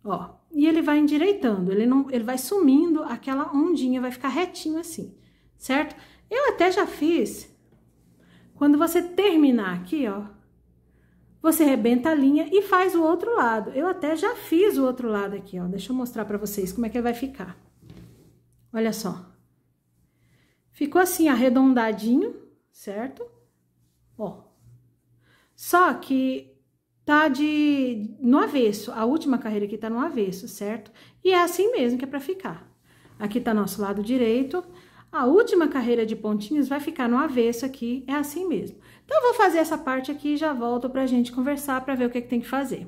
Ó, e ele vai endireitando, ele, não, ele vai sumindo, aquela ondinha vai ficar retinho assim, certo? Eu até já fiz, quando você terminar aqui, ó, você rebenta a linha e faz o outro lado. Eu até já fiz o outro lado aqui, ó, deixa eu mostrar pra vocês como é que ele vai ficar. Olha só. Ficou assim, arredondadinho, certo? Ó. Só que tá de no avesso, a última carreira aqui tá no avesso, certo? E é assim mesmo que é para ficar. Aqui tá nosso lado direito, a última carreira de pontinhos vai ficar no avesso aqui, é assim mesmo. Então, eu vou fazer essa parte aqui e já volto pra gente conversar para ver o que, é que tem que fazer.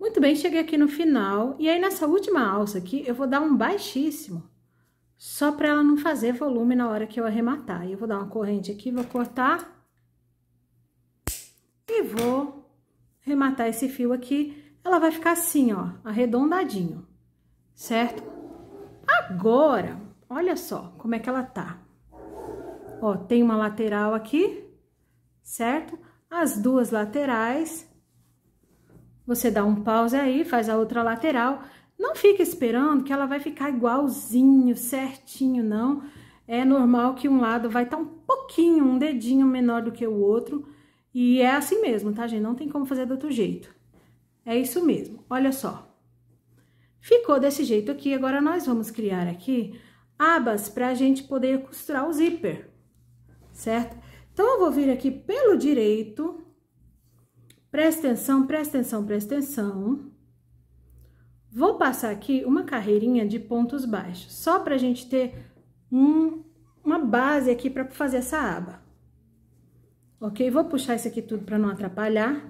Muito bem, cheguei aqui no final, e aí nessa última alça aqui, eu vou dar um baixíssimo, só para ela não fazer volume na hora que eu arrematar. E eu vou dar uma corrente aqui, vou cortar, e vou rematar esse fio aqui, ela vai ficar assim, ó, arredondadinho, certo? Agora, olha só como é que ela tá. Ó, tem uma lateral aqui, certo? As duas laterais, você dá um pause aí, faz a outra lateral. Não fica esperando que ela vai ficar igualzinho, certinho, não. É normal que um lado vai estar tá um pouquinho, um dedinho menor do que o outro, e é assim mesmo, tá, gente? Não tem como fazer do outro jeito. É isso mesmo. Olha só. Ficou desse jeito aqui. Agora, nós vamos criar aqui abas para a gente poder costurar o zíper, certo? Então, eu vou vir aqui pelo direito. Presta atenção, presta atenção, presta atenção. Vou passar aqui uma carreirinha de pontos baixos, só para a gente ter um, uma base aqui para fazer essa aba ok? Vou puxar isso aqui tudo para não atrapalhar.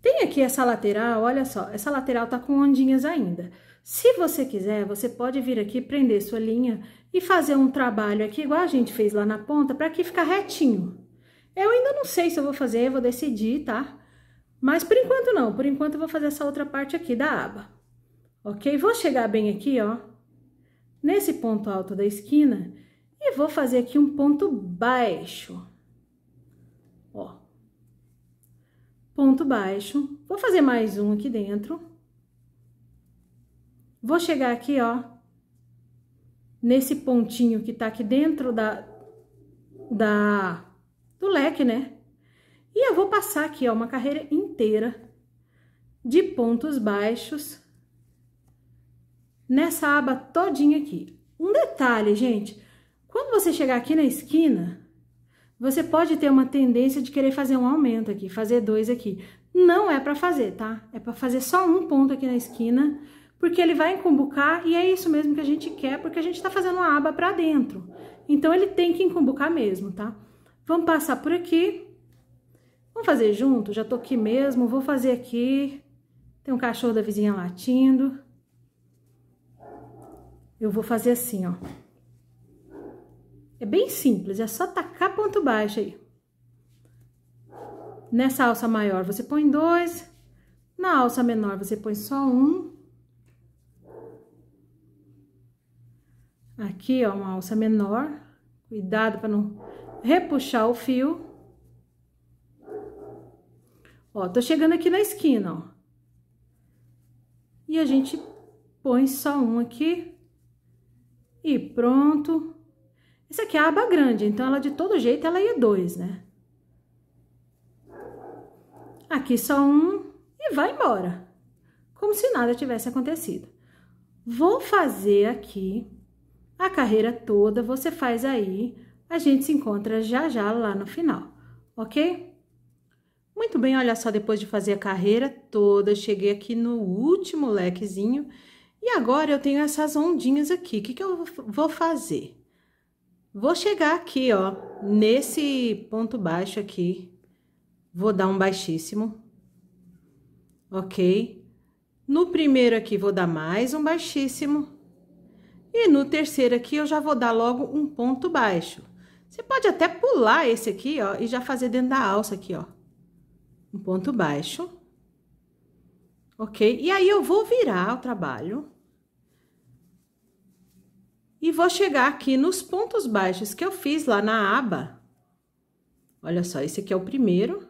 Tem aqui essa lateral, olha só, essa lateral tá com ondinhas ainda. Se você quiser, você pode vir aqui, prender sua linha e fazer um trabalho aqui, igual a gente fez lá na ponta, para que ficar retinho. Eu ainda não sei se eu vou fazer, eu vou decidir, tá? Mas por enquanto não, por enquanto eu vou fazer essa outra parte aqui da aba. Ok? Vou chegar bem aqui, ó, nesse ponto alto da esquina e vou fazer aqui um ponto baixo. ponto baixo. Vou fazer mais um aqui dentro. Vou chegar aqui, ó, nesse pontinho que tá aqui dentro da, da, do leque, né? E eu vou passar aqui, ó, uma carreira inteira de pontos baixos nessa aba todinha aqui. Um detalhe, gente, quando você chegar aqui na esquina, você pode ter uma tendência de querer fazer um aumento aqui, fazer dois aqui. Não é para fazer, tá? É para fazer só um ponto aqui na esquina, porque ele vai encumbucar e é isso mesmo que a gente quer, porque a gente está fazendo uma aba para dentro. Então ele tem que encumbucar mesmo, tá? Vamos passar por aqui. Vamos fazer junto? Já tô aqui mesmo, vou fazer aqui. Tem um cachorro da vizinha latindo. Eu vou fazer assim, ó. É bem simples, é só tacar ponto baixo aí. Nessa alça maior você põe dois, na alça menor você põe só um. Aqui, ó, uma alça menor. Cuidado para não repuxar o fio. Ó, tô chegando aqui na esquina, ó. E a gente põe só um aqui. E pronto. Isso aqui é a aba grande, então ela de todo jeito ela é ia dois, né? Aqui só um e vai embora. Como se nada tivesse acontecido. Vou fazer aqui a carreira toda, você faz aí. A gente se encontra já já lá no final, ok? Muito bem, olha só, depois de fazer a carreira toda, cheguei aqui no último lequezinho. E agora eu tenho essas ondinhas aqui. O que, que eu vou fazer? Vou chegar aqui, ó, nesse ponto baixo aqui. Vou dar um baixíssimo. Ok? No primeiro aqui, vou dar mais um baixíssimo. E no terceiro aqui, eu já vou dar logo um ponto baixo. Você pode até pular esse aqui, ó, e já fazer dentro da alça aqui, ó. Um ponto baixo. Ok? E aí, eu vou virar o trabalho e vou chegar aqui nos pontos baixos que eu fiz lá na aba. Olha só, esse aqui é o primeiro.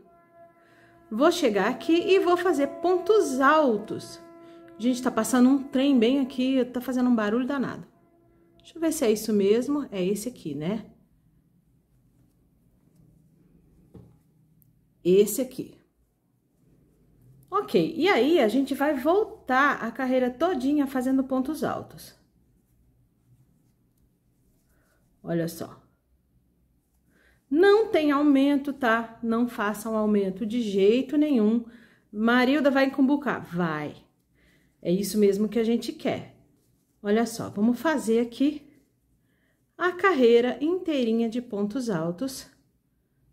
Vou chegar aqui e vou fazer pontos altos. Gente, tá passando um trem bem aqui, tá fazendo um barulho danado. Deixa eu ver se é isso mesmo, é esse aqui, né? Esse aqui. Ok, e aí a gente vai voltar a carreira todinha fazendo pontos altos. Olha só. Não tem aumento, tá? Não façam aumento de jeito nenhum. Marilda vai encumbucar? Vai. É isso mesmo que a gente quer. Olha só, vamos fazer aqui a carreira inteirinha de pontos altos.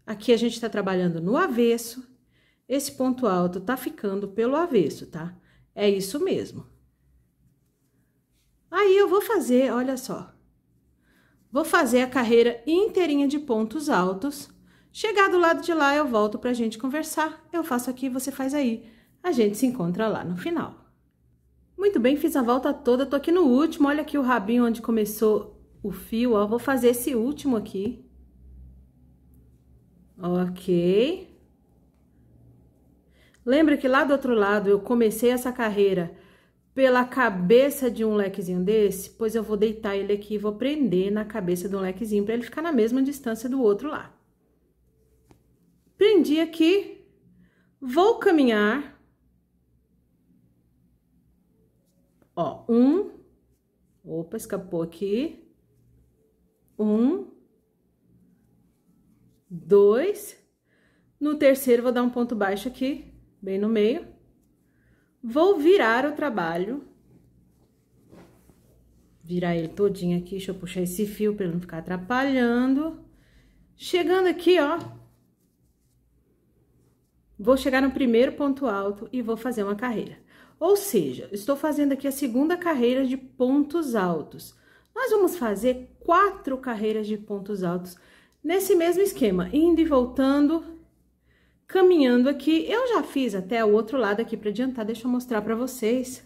Aqui a gente tá trabalhando no avesso. Esse ponto alto tá ficando pelo avesso, tá? É isso mesmo. Aí eu vou fazer, olha só. Vou fazer a carreira inteirinha de pontos altos. Chegar do lado de lá, eu volto para a gente conversar. Eu faço aqui, você faz aí. A gente se encontra lá no final. Muito bem, fiz a volta toda, tô aqui no último. Olha aqui o rabinho onde começou o fio, ó. Vou fazer esse último aqui. Ok. Lembra que lá do outro lado eu comecei essa carreira pela cabeça de um lequezinho desse, pois eu vou deitar ele aqui e vou prender na cabeça de um lequezinho para ele ficar na mesma distância do outro lá. Prendi aqui, vou caminhar. Ó, um. Opa, escapou aqui. Um. Dois. No terceiro, vou dar um ponto baixo aqui, bem no meio Vou virar o trabalho. Virar ele todinho aqui, deixa eu puxar esse fio para ele não ficar atrapalhando. Chegando aqui, ó. Vou chegar no primeiro ponto alto e vou fazer uma carreira. Ou seja, estou fazendo aqui a segunda carreira de pontos altos. Nós vamos fazer quatro carreiras de pontos altos nesse mesmo esquema, indo e voltando Caminhando aqui, eu já fiz até o outro lado aqui para adiantar, deixa eu mostrar para vocês.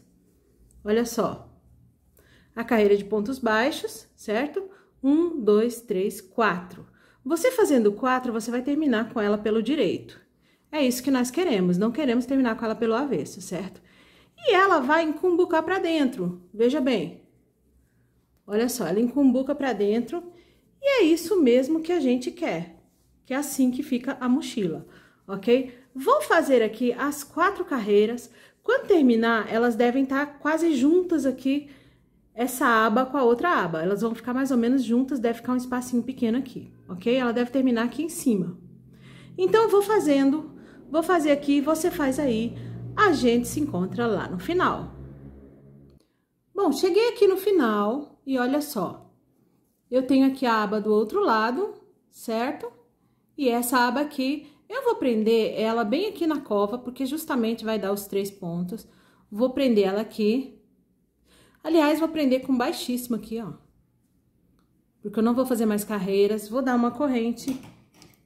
Olha só. A carreira de pontos baixos, certo? Um, dois, três, quatro. Você fazendo quatro, você vai terminar com ela pelo direito. É isso que nós queremos, não queremos terminar com ela pelo avesso, certo? E ela vai encumbucar para dentro, veja bem. Olha só, ela encumbuca para dentro e é isso mesmo que a gente quer, que é assim que fica a mochila ok? Vou fazer aqui as quatro carreiras. Quando terminar, elas devem estar quase juntas aqui, essa aba com a outra aba. Elas vão ficar mais ou menos juntas, deve ficar um espacinho pequeno aqui, ok? Ela deve terminar aqui em cima. Então, vou fazendo, vou fazer aqui, você faz aí. A gente se encontra lá no final. Bom, cheguei aqui no final e olha só. Eu tenho aqui a aba do outro lado, certo? E essa aba aqui eu vou prender ela bem aqui na cova, porque justamente vai dar os três pontos. Vou prender ela aqui. Aliás, vou prender com baixíssimo aqui, ó. Porque eu não vou fazer mais carreiras, vou dar uma corrente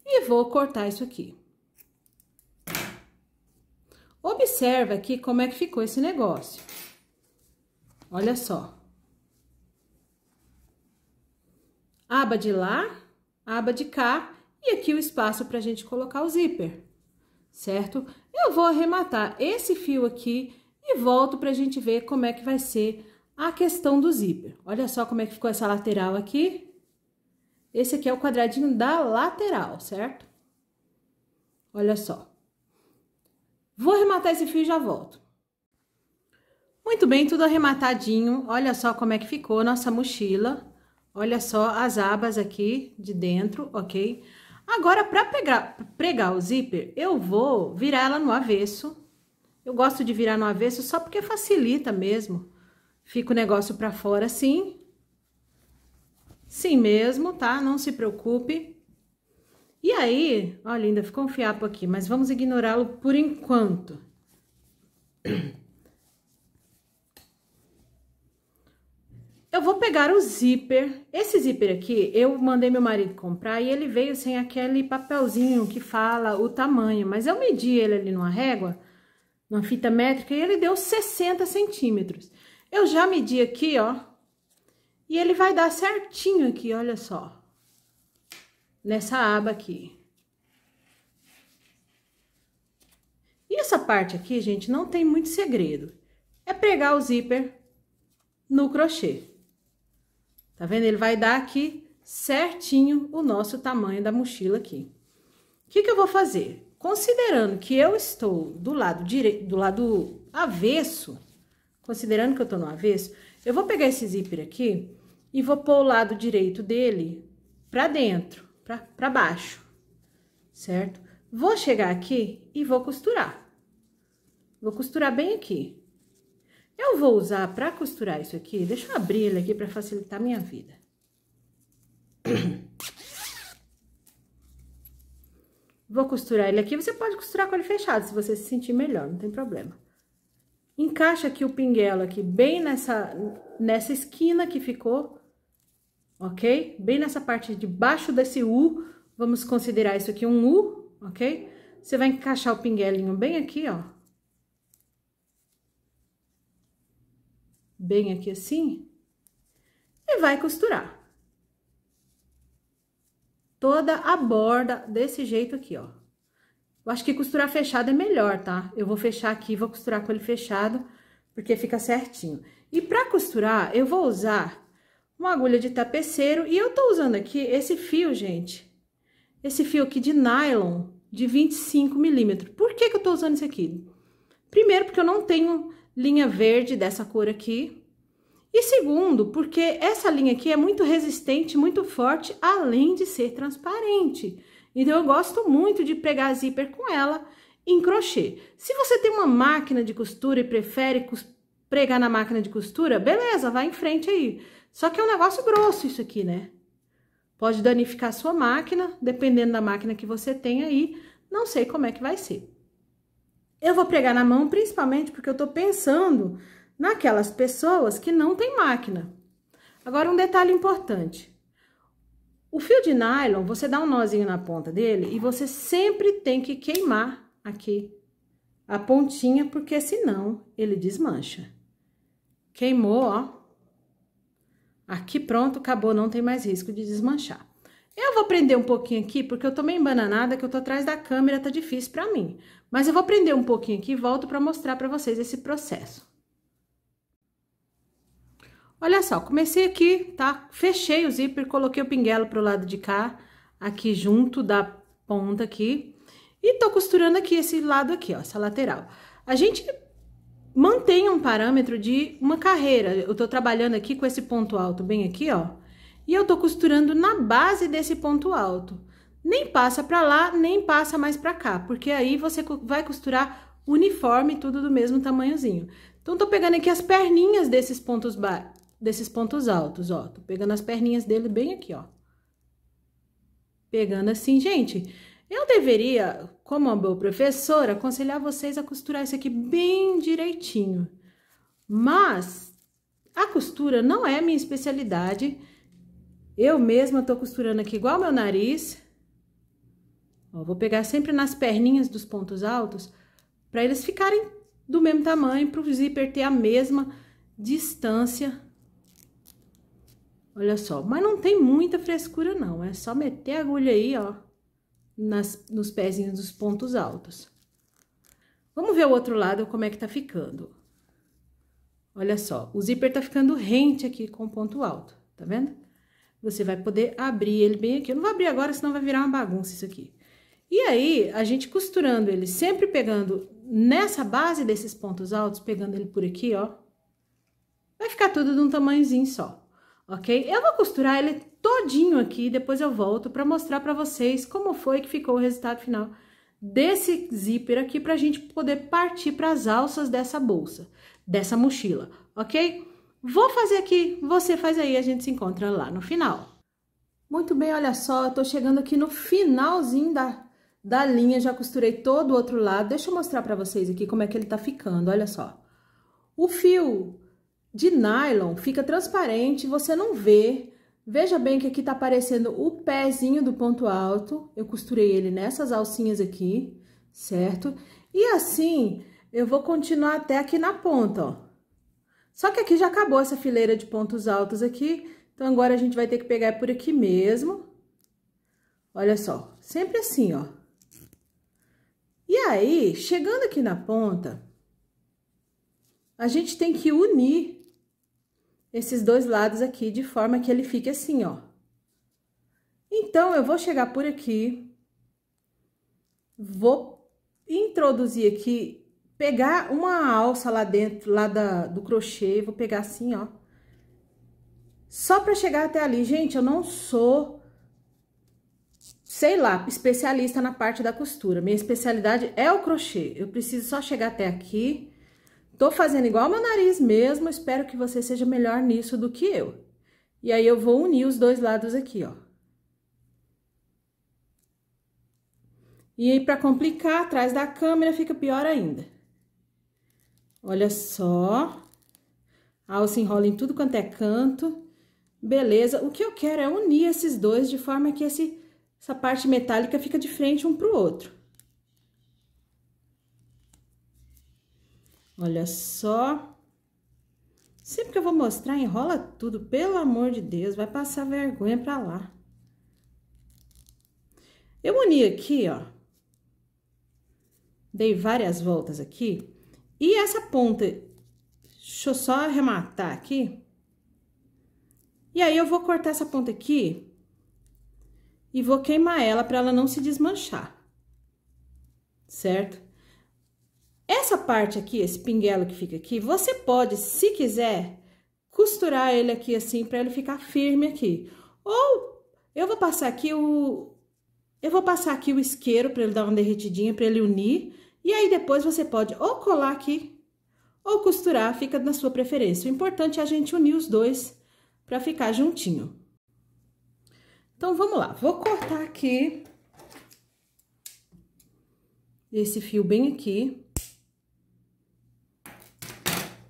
e vou cortar isso aqui. Observa aqui como é que ficou esse negócio. Olha só. Aba de lá, aba de cá e aqui o espaço para a gente colocar o zíper, certo? Eu vou arrematar esse fio aqui e volto para a gente ver como é que vai ser a questão do zíper. Olha só como é que ficou essa lateral aqui. Esse aqui é o quadradinho da lateral, certo? Olha só. Vou arrematar esse fio e já volto. Muito bem, tudo arrematadinho. Olha só como é que ficou nossa mochila. Olha só as abas aqui de dentro, ok? Agora, para pegar, pregar o zíper, eu vou virar ela no avesso. Eu gosto de virar no avesso só porque facilita mesmo. Fica o negócio para fora assim. Sim mesmo, tá? Não se preocupe. E aí, olha, ainda ficou um fiapo aqui, mas vamos ignorá-lo por enquanto. Eu vou pegar o zíper. Esse zíper aqui, eu mandei meu marido comprar e ele veio sem aquele papelzinho que fala o tamanho. Mas eu medi ele ali numa régua, numa fita métrica, e ele deu 60 centímetros. Eu já medi aqui, ó. E ele vai dar certinho aqui, olha só. Nessa aba aqui. E essa parte aqui, gente, não tem muito segredo. É pregar o zíper no crochê. Tá vendo? Ele vai dar aqui certinho o nosso tamanho da mochila aqui. O que, que eu vou fazer? Considerando que eu estou do lado direito, do lado avesso, considerando que eu estou no avesso, eu vou pegar esse zíper aqui e vou pôr o lado direito dele para dentro, para baixo, certo? Vou chegar aqui e vou costurar. Vou costurar bem aqui. Eu vou usar para costurar isso aqui, deixa eu abrir ele aqui para facilitar minha vida. <clears throat> Vou costurar ele aqui, você pode costurar com ele fechado, se você se sentir melhor, não tem problema. Encaixa aqui o pinguelo aqui, bem nessa, nessa esquina que ficou, ok? Bem nessa parte de baixo desse U, vamos considerar isso aqui um U, ok? Você vai encaixar o pinguelinho bem aqui, ó. bem aqui assim, e vai costurar. Toda a borda desse jeito aqui, ó. Eu acho que costurar fechado é melhor, tá? Eu vou fechar aqui, vou costurar com ele fechado, porque fica certinho. E pra costurar, eu vou usar uma agulha de tapeceiro, e eu tô usando aqui esse fio, gente, esse fio aqui de nylon de 25 milímetros. Por que que eu tô usando isso aqui? Primeiro, porque eu não tenho linha verde dessa cor aqui. E segundo, porque essa linha aqui é muito resistente, muito forte, além de ser transparente. Então, eu gosto muito de pregar zíper com ela em crochê. Se você tem uma máquina de costura e prefere pregar na máquina de costura, beleza, vai em frente aí. Só que é um negócio grosso isso aqui, né? Pode danificar sua máquina, dependendo da máquina que você tem aí. Não sei como é que vai ser. Eu vou pregar na mão principalmente porque eu estou pensando naquelas pessoas que não tem máquina. Agora, um detalhe importante. O fio de nylon, você dá um nozinho na ponta dele e você sempre tem que queimar aqui a pontinha, porque senão ele desmancha. Queimou, ó. Aqui pronto, acabou, não tem mais risco de desmanchar. Eu vou prender um pouquinho aqui, porque eu tô meio embananada, que eu tô atrás da câmera, tá difícil pra mim. Mas eu vou prender um pouquinho aqui e volto para mostrar para vocês esse processo. Olha só, comecei aqui, tá? Fechei o zíper, coloquei o pinguelo pro lado de cá, aqui junto da ponta aqui. E tô costurando aqui esse lado aqui, ó, essa lateral. A gente mantém um parâmetro de uma carreira. Eu tô trabalhando aqui com esse ponto alto bem aqui, ó. E eu tô costurando na base desse ponto alto nem passa para lá, nem passa mais para cá, porque aí você vai costurar uniforme, tudo do mesmo tamanhozinho. Então, tô pegando aqui as perninhas desses pontos desses pontos altos, ó. Tô pegando as perninhas dele bem aqui, ó. Pegando assim, gente. Eu deveria, como uma boa professora, aconselhar vocês a costurar isso aqui bem direitinho. Mas a costura não é minha especialidade. Eu mesma tô costurando aqui igual meu nariz, Ó, vou pegar sempre nas perninhas dos pontos altos, para eles ficarem do mesmo tamanho, para o zíper ter a mesma distância. Olha só, mas não tem muita frescura não, é só meter a agulha aí, ó, nas, nos pezinhos dos pontos altos. Vamos ver o outro lado como é que tá ficando. Olha só, o zíper tá ficando rente aqui com o ponto alto, tá vendo? Você vai poder abrir ele bem aqui. Eu não vou abrir agora, senão vai virar uma bagunça isso aqui. E aí, a gente costurando ele, sempre pegando nessa base desses pontos altos, pegando ele por aqui, ó. Vai ficar tudo de um tamanhozinho só, ok? Eu vou costurar ele todinho aqui, depois eu volto para mostrar para vocês como foi que ficou o resultado final desse zíper aqui para a gente poder partir para as alças dessa bolsa, dessa mochila, ok? Vou fazer aqui, você faz aí, a gente se encontra lá no final. Muito bem, olha só, eu tô chegando aqui no finalzinho da da linha, já costurei todo o outro lado. Deixa eu mostrar pra vocês aqui como é que ele tá ficando, olha só. O fio de nylon fica transparente, você não vê. Veja bem que aqui tá aparecendo o pezinho do ponto alto. Eu costurei ele nessas alcinhas aqui, certo? E assim, eu vou continuar até aqui na ponta, ó. Só que aqui já acabou essa fileira de pontos altos aqui. Então, agora a gente vai ter que pegar por aqui mesmo. Olha só, sempre assim, ó. E aí, chegando aqui na ponta, a gente tem que unir esses dois lados aqui de forma que ele fique assim, ó. Então, eu vou chegar por aqui, vou introduzir aqui, pegar uma alça lá dentro, lá da, do crochê, vou pegar assim, ó. Só pra chegar até ali, gente, eu não sou sei lá, especialista na parte da costura. Minha especialidade é o crochê. Eu preciso só chegar até aqui. Tô fazendo igual meu nariz mesmo, espero que você seja melhor nisso do que eu. E aí, eu vou unir os dois lados aqui, ó. E aí, pra complicar, atrás da câmera fica pior ainda. Olha só. A alça enrola em tudo quanto é canto. Beleza. O que eu quero é unir esses dois de forma que esse essa parte metálica fica de frente um pro outro. Olha só. Sempre que eu vou mostrar, enrola tudo, pelo amor de Deus, vai passar vergonha pra lá. Eu uni aqui, ó. Dei várias voltas aqui. E essa ponta, deixa eu só arrematar aqui. E aí, eu vou cortar essa ponta aqui e vou queimar ela para ela não se desmanchar, certo? Essa parte aqui, esse pinguelo que fica aqui, você pode, se quiser, costurar ele aqui assim para ele ficar firme aqui. Ou eu vou passar aqui o eu vou passar aqui o isqueiro para ele dar uma derretidinha, para ele unir, e aí depois você pode ou colar aqui ou costurar, fica na sua preferência. O importante é a gente unir os dois para ficar juntinho. Então, vamos lá. Vou cortar aqui esse fio bem aqui.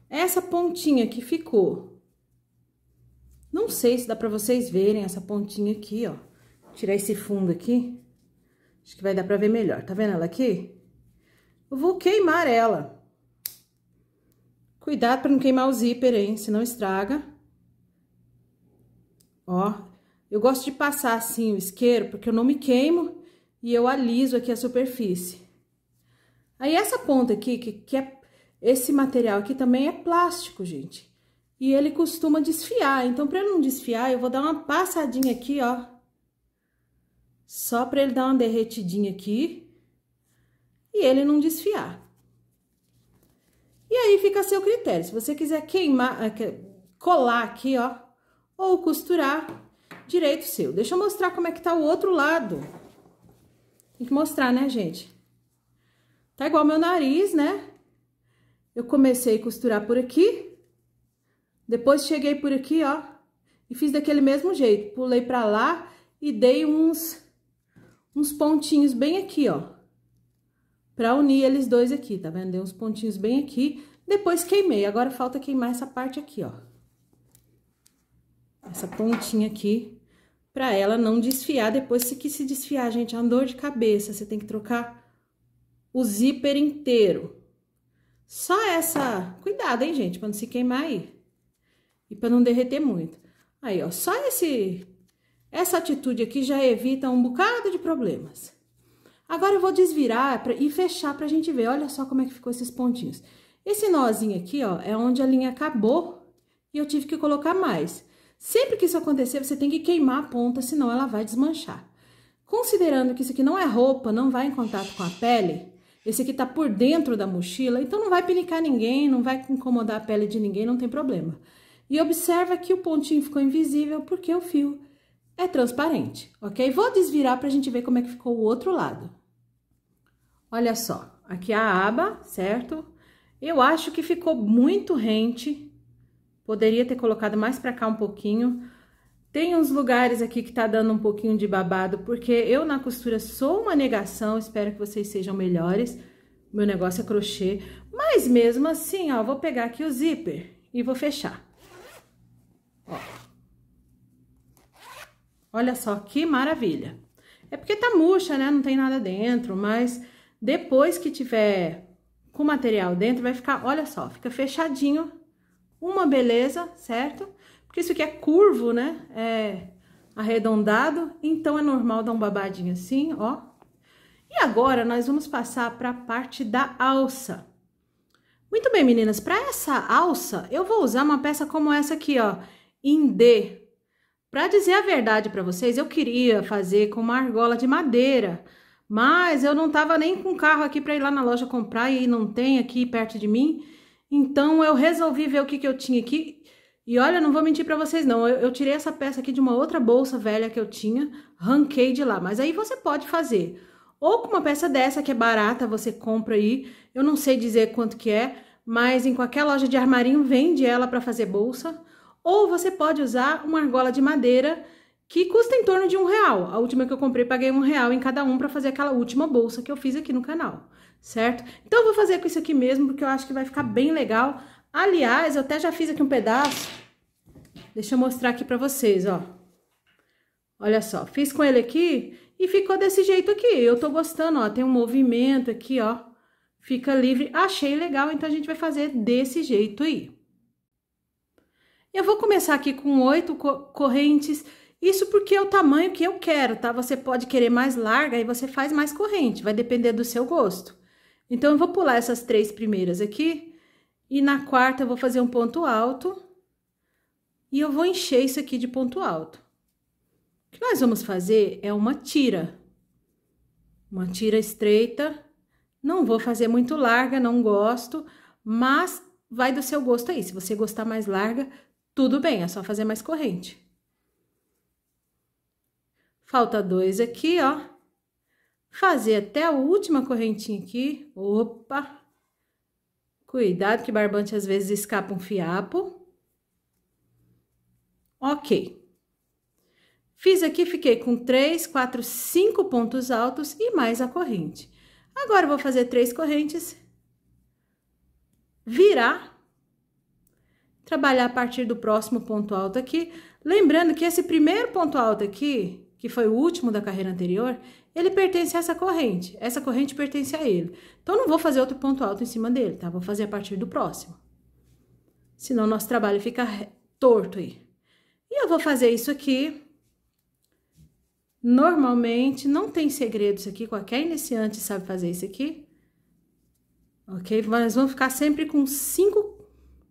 Essa pontinha que ficou. Não sei se dá pra vocês verem essa pontinha aqui, ó. tirar esse fundo aqui. Acho que vai dar pra ver melhor. Tá vendo ela aqui? Eu vou queimar ela. Cuidado pra não queimar o zíper, hein? Senão estraga. Ó, eu gosto de passar assim o isqueiro, porque eu não me queimo e eu aliso aqui a superfície. Aí essa ponta aqui, que, que é esse material aqui também é plástico, gente. E ele costuma desfiar, então para não desfiar, eu vou dar uma passadinha aqui, ó. Só para ele dar uma derretidinha aqui e ele não desfiar. E aí fica a seu critério. Se você quiser queimar, eh, colar aqui, ó, ou costurar, direito seu. Deixa eu mostrar como é que tá o outro lado. Tem que mostrar, né, gente? Tá igual meu nariz, né? Eu comecei a costurar por aqui, depois cheguei por aqui, ó, e fiz daquele mesmo jeito. Pulei pra lá e dei uns, uns pontinhos bem aqui, ó, pra unir eles dois aqui, tá vendo? Dei uns pontinhos bem aqui, depois queimei. Agora falta queimar essa parte aqui, ó essa pontinha aqui, para ela não desfiar depois se que se desfiar, gente, é uma dor de cabeça, você tem que trocar o zíper inteiro. Só essa, cuidado, hein, gente, para não se queimar aí. E para não derreter muito. Aí, ó, só esse essa atitude aqui já evita um bocado de problemas. Agora eu vou desvirar pra, e fechar para a gente ver. Olha só como é que ficou esses pontinhos. Esse nozinho aqui, ó, é onde a linha acabou e eu tive que colocar mais. Sempre que isso acontecer, você tem que queimar a ponta, senão ela vai desmanchar. Considerando que isso aqui não é roupa, não vai em contato com a pele, esse aqui tá por dentro da mochila, então não vai pinicar ninguém, não vai incomodar a pele de ninguém, não tem problema. E observa que o pontinho ficou invisível porque o fio é transparente, ok? Vou desvirar pra gente ver como é que ficou o outro lado. Olha só, aqui a aba, certo? Eu acho que ficou muito rente Poderia ter colocado mais para cá um pouquinho. Tem uns lugares aqui que tá dando um pouquinho de babado, porque eu na costura sou uma negação, espero que vocês sejam melhores. Meu negócio é crochê, mas mesmo assim, ó, vou pegar aqui o zíper e vou fechar. Ó. Olha só que maravilha. É porque tá murcha, né? Não tem nada dentro, mas depois que tiver com o material dentro, vai ficar, olha só, fica fechadinho uma beleza, certo? Porque isso aqui é curvo, né? É arredondado, então é normal dar um babadinho assim, ó. E agora nós vamos passar para a parte da alça. Muito bem, meninas, para essa alça eu vou usar uma peça como essa aqui, ó, em D. Para dizer a verdade para vocês, eu queria fazer com uma argola de madeira, mas eu não tava nem com carro aqui para ir lá na loja comprar e não tem aqui perto de mim. Então eu resolvi ver o que, que eu tinha aqui. E olha, não vou mentir para vocês não, eu, eu, tirei essa peça aqui de uma outra bolsa velha que eu tinha, ranquei de lá. Mas aí você pode fazer ou com uma peça dessa que é barata, você compra aí. Eu não sei dizer quanto que é, mas em qualquer loja de armarinho vende ela para fazer bolsa. Ou você pode usar uma argola de madeira que custa em torno de um real. A última que eu comprei, paguei um real em cada um para fazer aquela última bolsa que eu fiz aqui no canal certo? Então, eu vou fazer com isso aqui mesmo, porque eu acho que vai ficar bem legal. Aliás, eu até já fiz aqui um pedaço. Deixa eu mostrar aqui pra vocês, ó. Olha só, fiz com ele aqui e ficou desse jeito aqui. Eu tô gostando, ó, tem um movimento aqui, ó. Fica livre. Achei legal, então a gente vai fazer desse jeito aí. Eu vou começar aqui com oito correntes. Isso porque é o tamanho que eu quero, tá? Você pode querer mais larga e você faz mais corrente. Vai depender do seu gosto. Então, eu vou pular essas três primeiras aqui. E na quarta, eu vou fazer um ponto alto. E eu vou encher isso aqui de ponto alto. O que nós vamos fazer é uma tira. Uma tira estreita. Não vou fazer muito larga, não gosto. Mas vai do seu gosto aí. Se você gostar mais larga, tudo bem. É só fazer mais corrente. Falta dois aqui, ó. Fazer até a última correntinha aqui. Opa! Cuidado que barbante às vezes escapa um fiapo. Ok. Fiz aqui, fiquei com três, quatro, cinco pontos altos e mais a corrente. Agora, vou fazer três correntes, virar, trabalhar a partir do próximo ponto alto aqui. Lembrando que esse primeiro ponto alto aqui, que foi o último da carreira anterior, ele pertence a essa corrente, essa corrente pertence a ele. Então, não vou fazer outro ponto alto em cima dele, tá? Vou fazer a partir do próximo. Senão, nosso trabalho fica torto aí. E eu vou fazer isso aqui. Normalmente, não tem segredo isso aqui, qualquer iniciante sabe fazer isso aqui. Ok? Nós vamos ficar sempre com cinco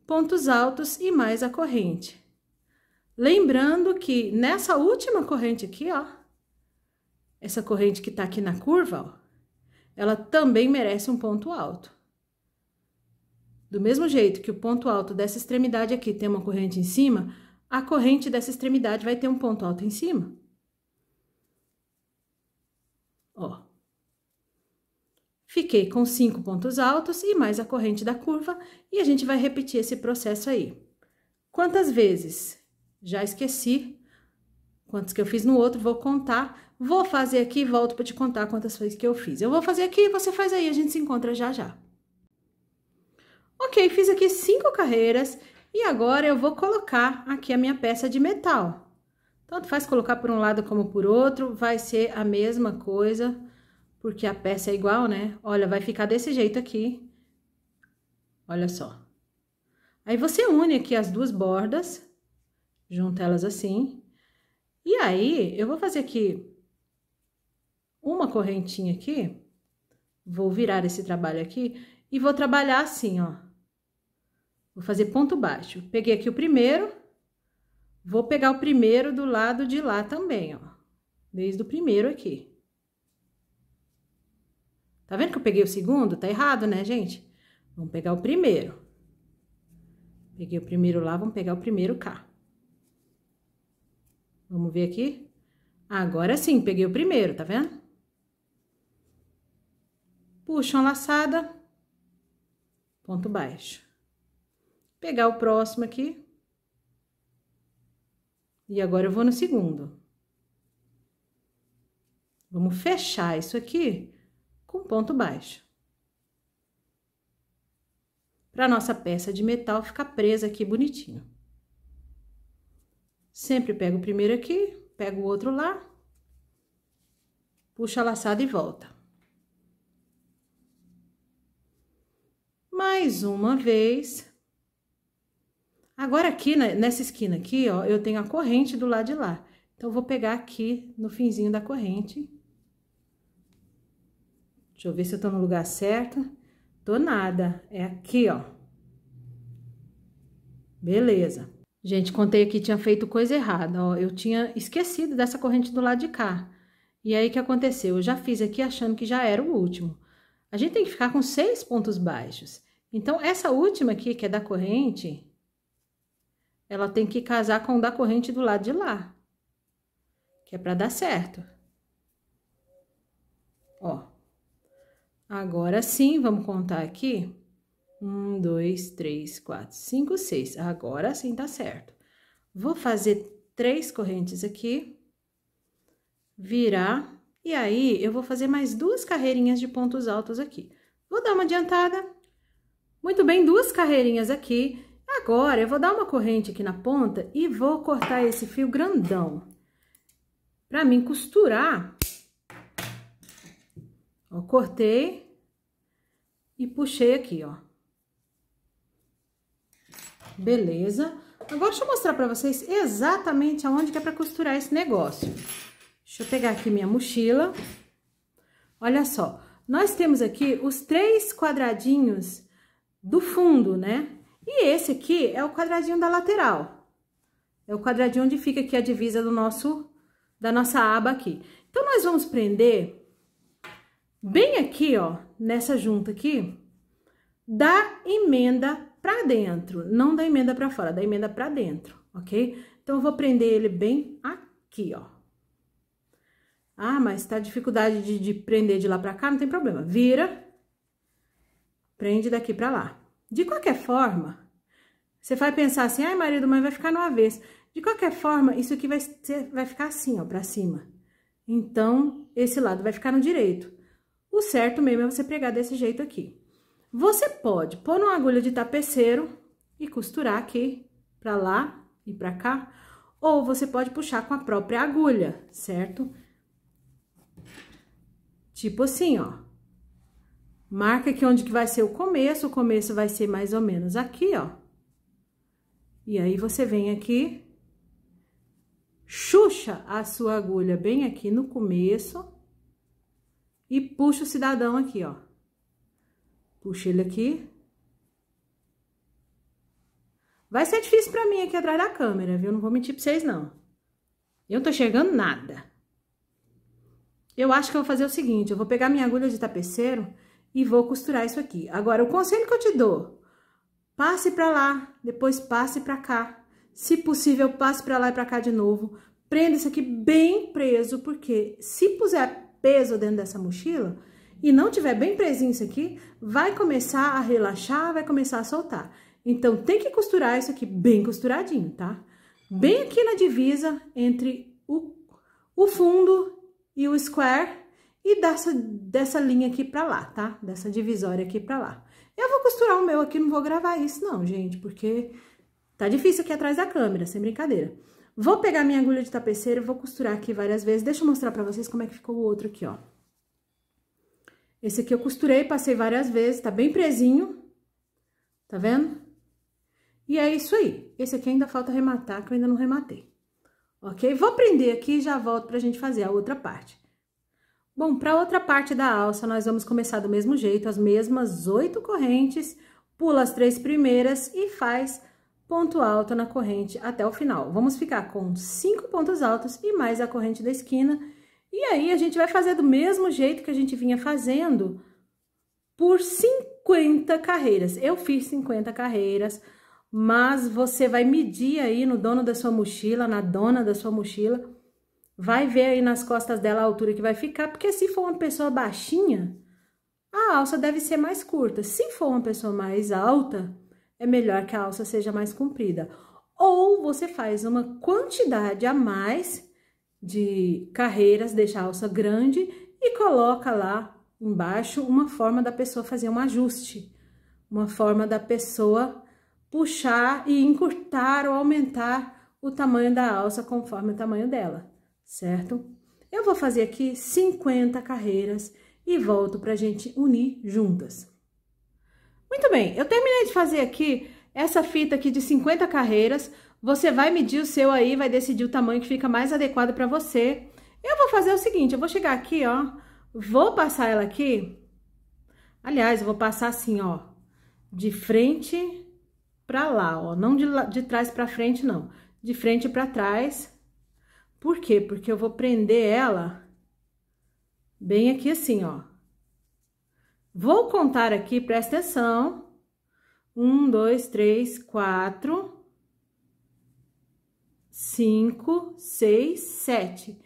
pontos altos e mais a corrente. Lembrando que nessa última corrente aqui, ó, essa corrente que está aqui na curva, ó, ela também merece um ponto alto. Do mesmo jeito que o ponto alto dessa extremidade aqui tem uma corrente em cima, a corrente dessa extremidade vai ter um ponto alto em cima. Ó. Fiquei com cinco pontos altos e mais a corrente da curva, e a gente vai repetir esse processo aí. Quantas vezes? Já esqueci. Quantos que eu fiz no outro, vou contar Vou fazer aqui e volto para te contar quantas coisas que eu fiz. Eu vou fazer aqui e você faz aí, a gente se encontra já já. Ok, fiz aqui cinco carreiras e agora eu vou colocar aqui a minha peça de metal. Tanto faz colocar por um lado como por outro, vai ser a mesma coisa, porque a peça é igual, né? Olha, vai ficar desse jeito aqui. Olha só. Aí você une aqui as duas bordas, junta elas assim. E aí, eu vou fazer aqui uma correntinha aqui, vou virar esse trabalho aqui e vou trabalhar assim, ó. Vou fazer ponto baixo. Peguei aqui o primeiro, vou pegar o primeiro do lado de lá também, ó. Desde o primeiro aqui. Tá vendo que eu peguei o segundo? Tá errado, né, gente? Vamos pegar o primeiro. Peguei o primeiro lá, vamos pegar o primeiro cá. Vamos ver aqui? Agora sim, peguei o primeiro, tá vendo? puxa uma laçada, ponto baixo. Pegar o próximo aqui. E agora eu vou no segundo. Vamos fechar isso aqui com ponto baixo. Para nossa peça de metal ficar presa aqui bonitinho. Sempre pego o primeiro aqui, pego o outro lá, puxa a laçada e volta. mais uma vez. Agora aqui, né, nessa esquina aqui, ó, eu tenho a corrente do lado de lá. Então, eu vou pegar aqui no finzinho da corrente. Deixa eu ver se eu tô no lugar certo. Tô nada, é aqui, ó. Beleza. Gente, contei aqui, tinha feito coisa errada, ó. Eu tinha esquecido dessa corrente do lado de cá. E aí, o que aconteceu? Eu já fiz aqui achando que já era o último. A gente tem que ficar com seis pontos baixos. Então, essa última aqui, que é da corrente, ela tem que casar com o da corrente do lado de lá, que é para dar certo. Ó, agora sim, vamos contar aqui. Um, dois, três, quatro, cinco, seis. Agora sim tá certo. Vou fazer três correntes aqui, virar, e aí eu vou fazer mais duas carreirinhas de pontos altos aqui. Vou dar uma adiantada muito bem, duas carreirinhas aqui. Agora, eu vou dar uma corrente aqui na ponta e vou cortar esse fio grandão. Pra mim costurar, ó, cortei e puxei aqui, ó. Beleza. Agora, deixa eu mostrar pra vocês exatamente aonde que é pra costurar esse negócio. Deixa eu pegar aqui minha mochila. Olha só, nós temos aqui os três quadradinhos do fundo, né? E esse aqui é o quadradinho da lateral. É o quadradinho onde fica aqui a divisa do nosso, da nossa aba aqui. Então, nós vamos prender bem aqui, ó, nessa junta aqui, da emenda pra dentro. Não da emenda pra fora, da emenda pra dentro, ok? Então, eu vou prender ele bem aqui, ó. Ah, mas tá dificuldade de, de prender de lá pra cá, não tem problema. Vira Prende daqui para lá. De qualquer forma, você vai pensar assim, ai marido, mas vai ficar no avesso. De qualquer forma, isso aqui vai, ser, vai ficar assim, ó, pra cima. Então, esse lado vai ficar no direito. O certo mesmo é você pregar desse jeito aqui. Você pode pôr uma agulha de tapeceiro e costurar aqui, pra lá e pra cá. Ou você pode puxar com a própria agulha, certo? Tipo assim, ó. Marca aqui onde que vai ser o começo, o começo vai ser mais ou menos aqui, ó. E aí, você vem aqui, chucha a sua agulha bem aqui no começo e puxa o cidadão aqui, ó. Puxa ele aqui. Vai ser difícil pra mim aqui atrás da câmera, viu? Não vou mentir pra vocês, não. Eu não tô chegando nada. Eu acho que eu vou fazer o seguinte, eu vou pegar minha agulha de tapeceiro e vou costurar isso aqui. Agora, o conselho que eu te dou, passe para lá, depois passe para cá. Se possível, passe para lá e para cá de novo. Prenda isso aqui bem preso, porque se puser peso dentro dessa mochila e não tiver bem presinho isso aqui, vai começar a relaxar, vai começar a soltar. Então, tem que costurar isso aqui bem costuradinho, tá? Bem aqui na divisa entre o, o fundo e o square e dessa, dessa linha aqui pra lá, tá? Dessa divisória aqui pra lá. Eu vou costurar o meu aqui, não vou gravar isso não, gente, porque tá difícil aqui atrás da câmera, sem brincadeira. Vou pegar minha agulha de tapeceiro, vou costurar aqui várias vezes. Deixa eu mostrar pra vocês como é que ficou o outro aqui, ó. Esse aqui eu costurei, passei várias vezes, tá bem presinho, tá vendo? E é isso aí. Esse aqui ainda falta rematar, que eu ainda não rematei. Ok? Vou prender aqui e já volto pra gente fazer a outra parte. Bom, para outra parte da alça, nós vamos começar do mesmo jeito, as mesmas oito correntes, pula as três primeiras e faz ponto alto na corrente até o final. Vamos ficar com cinco pontos altos e mais a corrente da esquina. E aí, a gente vai fazer do mesmo jeito que a gente vinha fazendo por 50 carreiras. Eu fiz 50 carreiras, mas você vai medir aí no dono da sua mochila, na dona da sua mochila, Vai ver aí nas costas dela a altura que vai ficar, porque se for uma pessoa baixinha, a alça deve ser mais curta. Se for uma pessoa mais alta, é melhor que a alça seja mais comprida. Ou você faz uma quantidade a mais de carreiras, deixa a alça grande e coloca lá embaixo uma forma da pessoa fazer um ajuste, uma forma da pessoa puxar e encurtar ou aumentar o tamanho da alça conforme o tamanho dela certo? Eu vou fazer aqui 50 carreiras e volto para gente unir juntas. Muito bem, eu terminei de fazer aqui essa fita aqui de 50 carreiras, você vai medir o seu aí, vai decidir o tamanho que fica mais adequado para você. Eu vou fazer o seguinte, eu vou chegar aqui, ó, vou passar ela aqui. Aliás, eu vou passar assim, ó, de frente para lá, ó, não de, de trás para frente, não. De frente para trás, por quê? Porque eu vou prender ela bem aqui assim, ó. Vou contar aqui, presta atenção. Um, dois, três, quatro, cinco, seis, sete.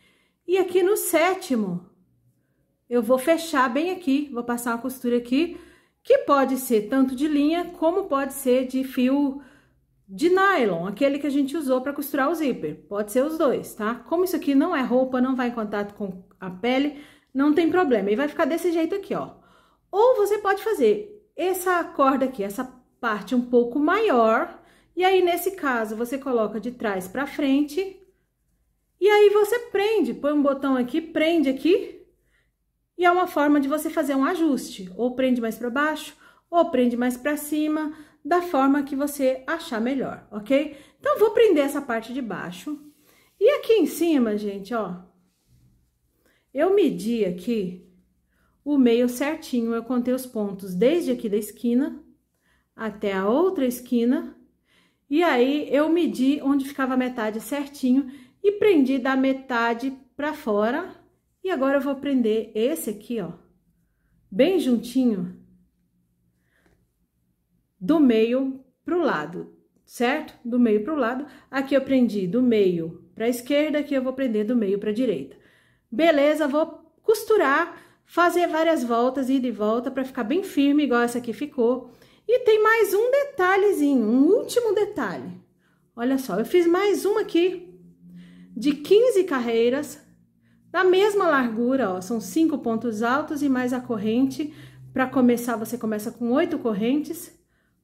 E aqui no sétimo, eu vou fechar bem aqui, vou passar uma costura aqui, que pode ser tanto de linha, como pode ser de fio de nylon, aquele que a gente usou para costurar o zíper. Pode ser os dois, tá? Como isso aqui não é roupa, não vai em contato com a pele, não tem problema. E vai ficar desse jeito aqui, ó. Ou você pode fazer essa corda aqui, essa parte um pouco maior. E aí, nesse caso, você coloca de trás para frente. E aí, você prende, põe um botão aqui, prende aqui. E é uma forma de você fazer um ajuste. Ou prende mais para baixo, ou prende mais para cima da forma que você achar melhor, ok? Então, vou prender essa parte de baixo. E aqui em cima, gente, ó, eu medi aqui o meio certinho, eu contei os pontos desde aqui da esquina até a outra esquina, e aí eu medi onde ficava a metade certinho e prendi da metade para fora. E agora eu vou prender esse aqui, ó, bem juntinho do meio para o lado, certo? Do meio para o lado. Aqui eu prendi do meio para a esquerda, aqui eu vou prender do meio para a direita. Beleza, vou costurar, fazer várias voltas, ida e volta para ficar bem firme, igual essa aqui ficou. E tem mais um detalhezinho, um último detalhe. Olha só, eu fiz mais uma aqui de 15 carreiras, da mesma largura, ó, são cinco pontos altos e mais a corrente. Para começar, você começa com oito correntes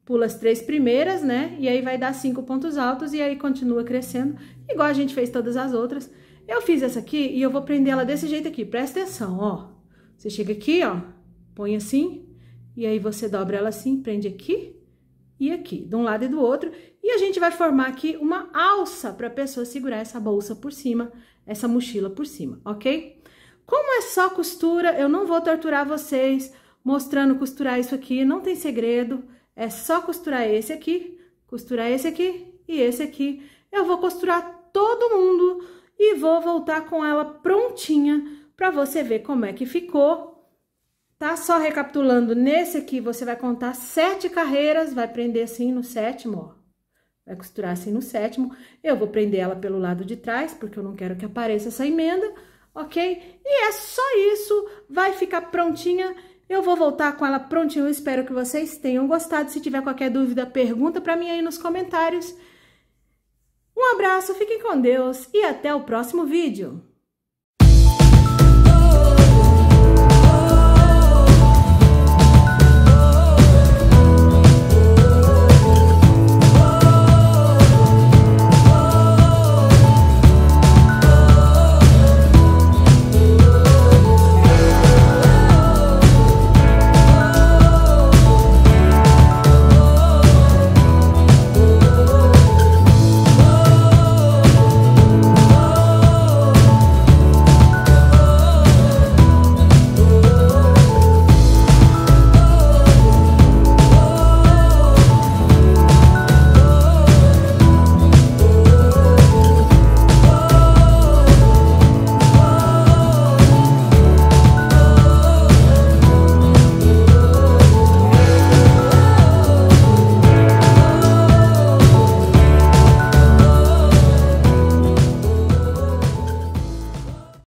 pula as três primeiras, né? E aí vai dar cinco pontos altos e aí continua crescendo, igual a gente fez todas as outras. Eu fiz essa aqui e eu vou prender ela desse jeito aqui, presta atenção, ó. Você chega aqui, ó, põe assim, e aí você dobra ela assim, prende aqui e aqui, de um lado e do outro. E a gente vai formar aqui uma alça para a pessoa segurar essa bolsa por cima, essa mochila por cima, ok? Como é só costura, eu não vou torturar vocês mostrando costurar isso aqui, não tem segredo. É só costurar esse aqui, costurar esse aqui e esse aqui. Eu vou costurar todo mundo e vou voltar com ela prontinha para você ver como é que ficou. Tá? Só recapitulando, nesse aqui você vai contar sete carreiras, vai prender assim no sétimo, ó. Vai costurar assim no sétimo. Eu vou prender ela pelo lado de trás, porque eu não quero que apareça essa emenda, ok? E é só isso, vai ficar prontinha eu vou voltar com ela prontinho, espero que vocês tenham gostado. Se tiver qualquer dúvida, pergunta para mim aí nos comentários. Um abraço, fiquem com Deus e até o próximo vídeo!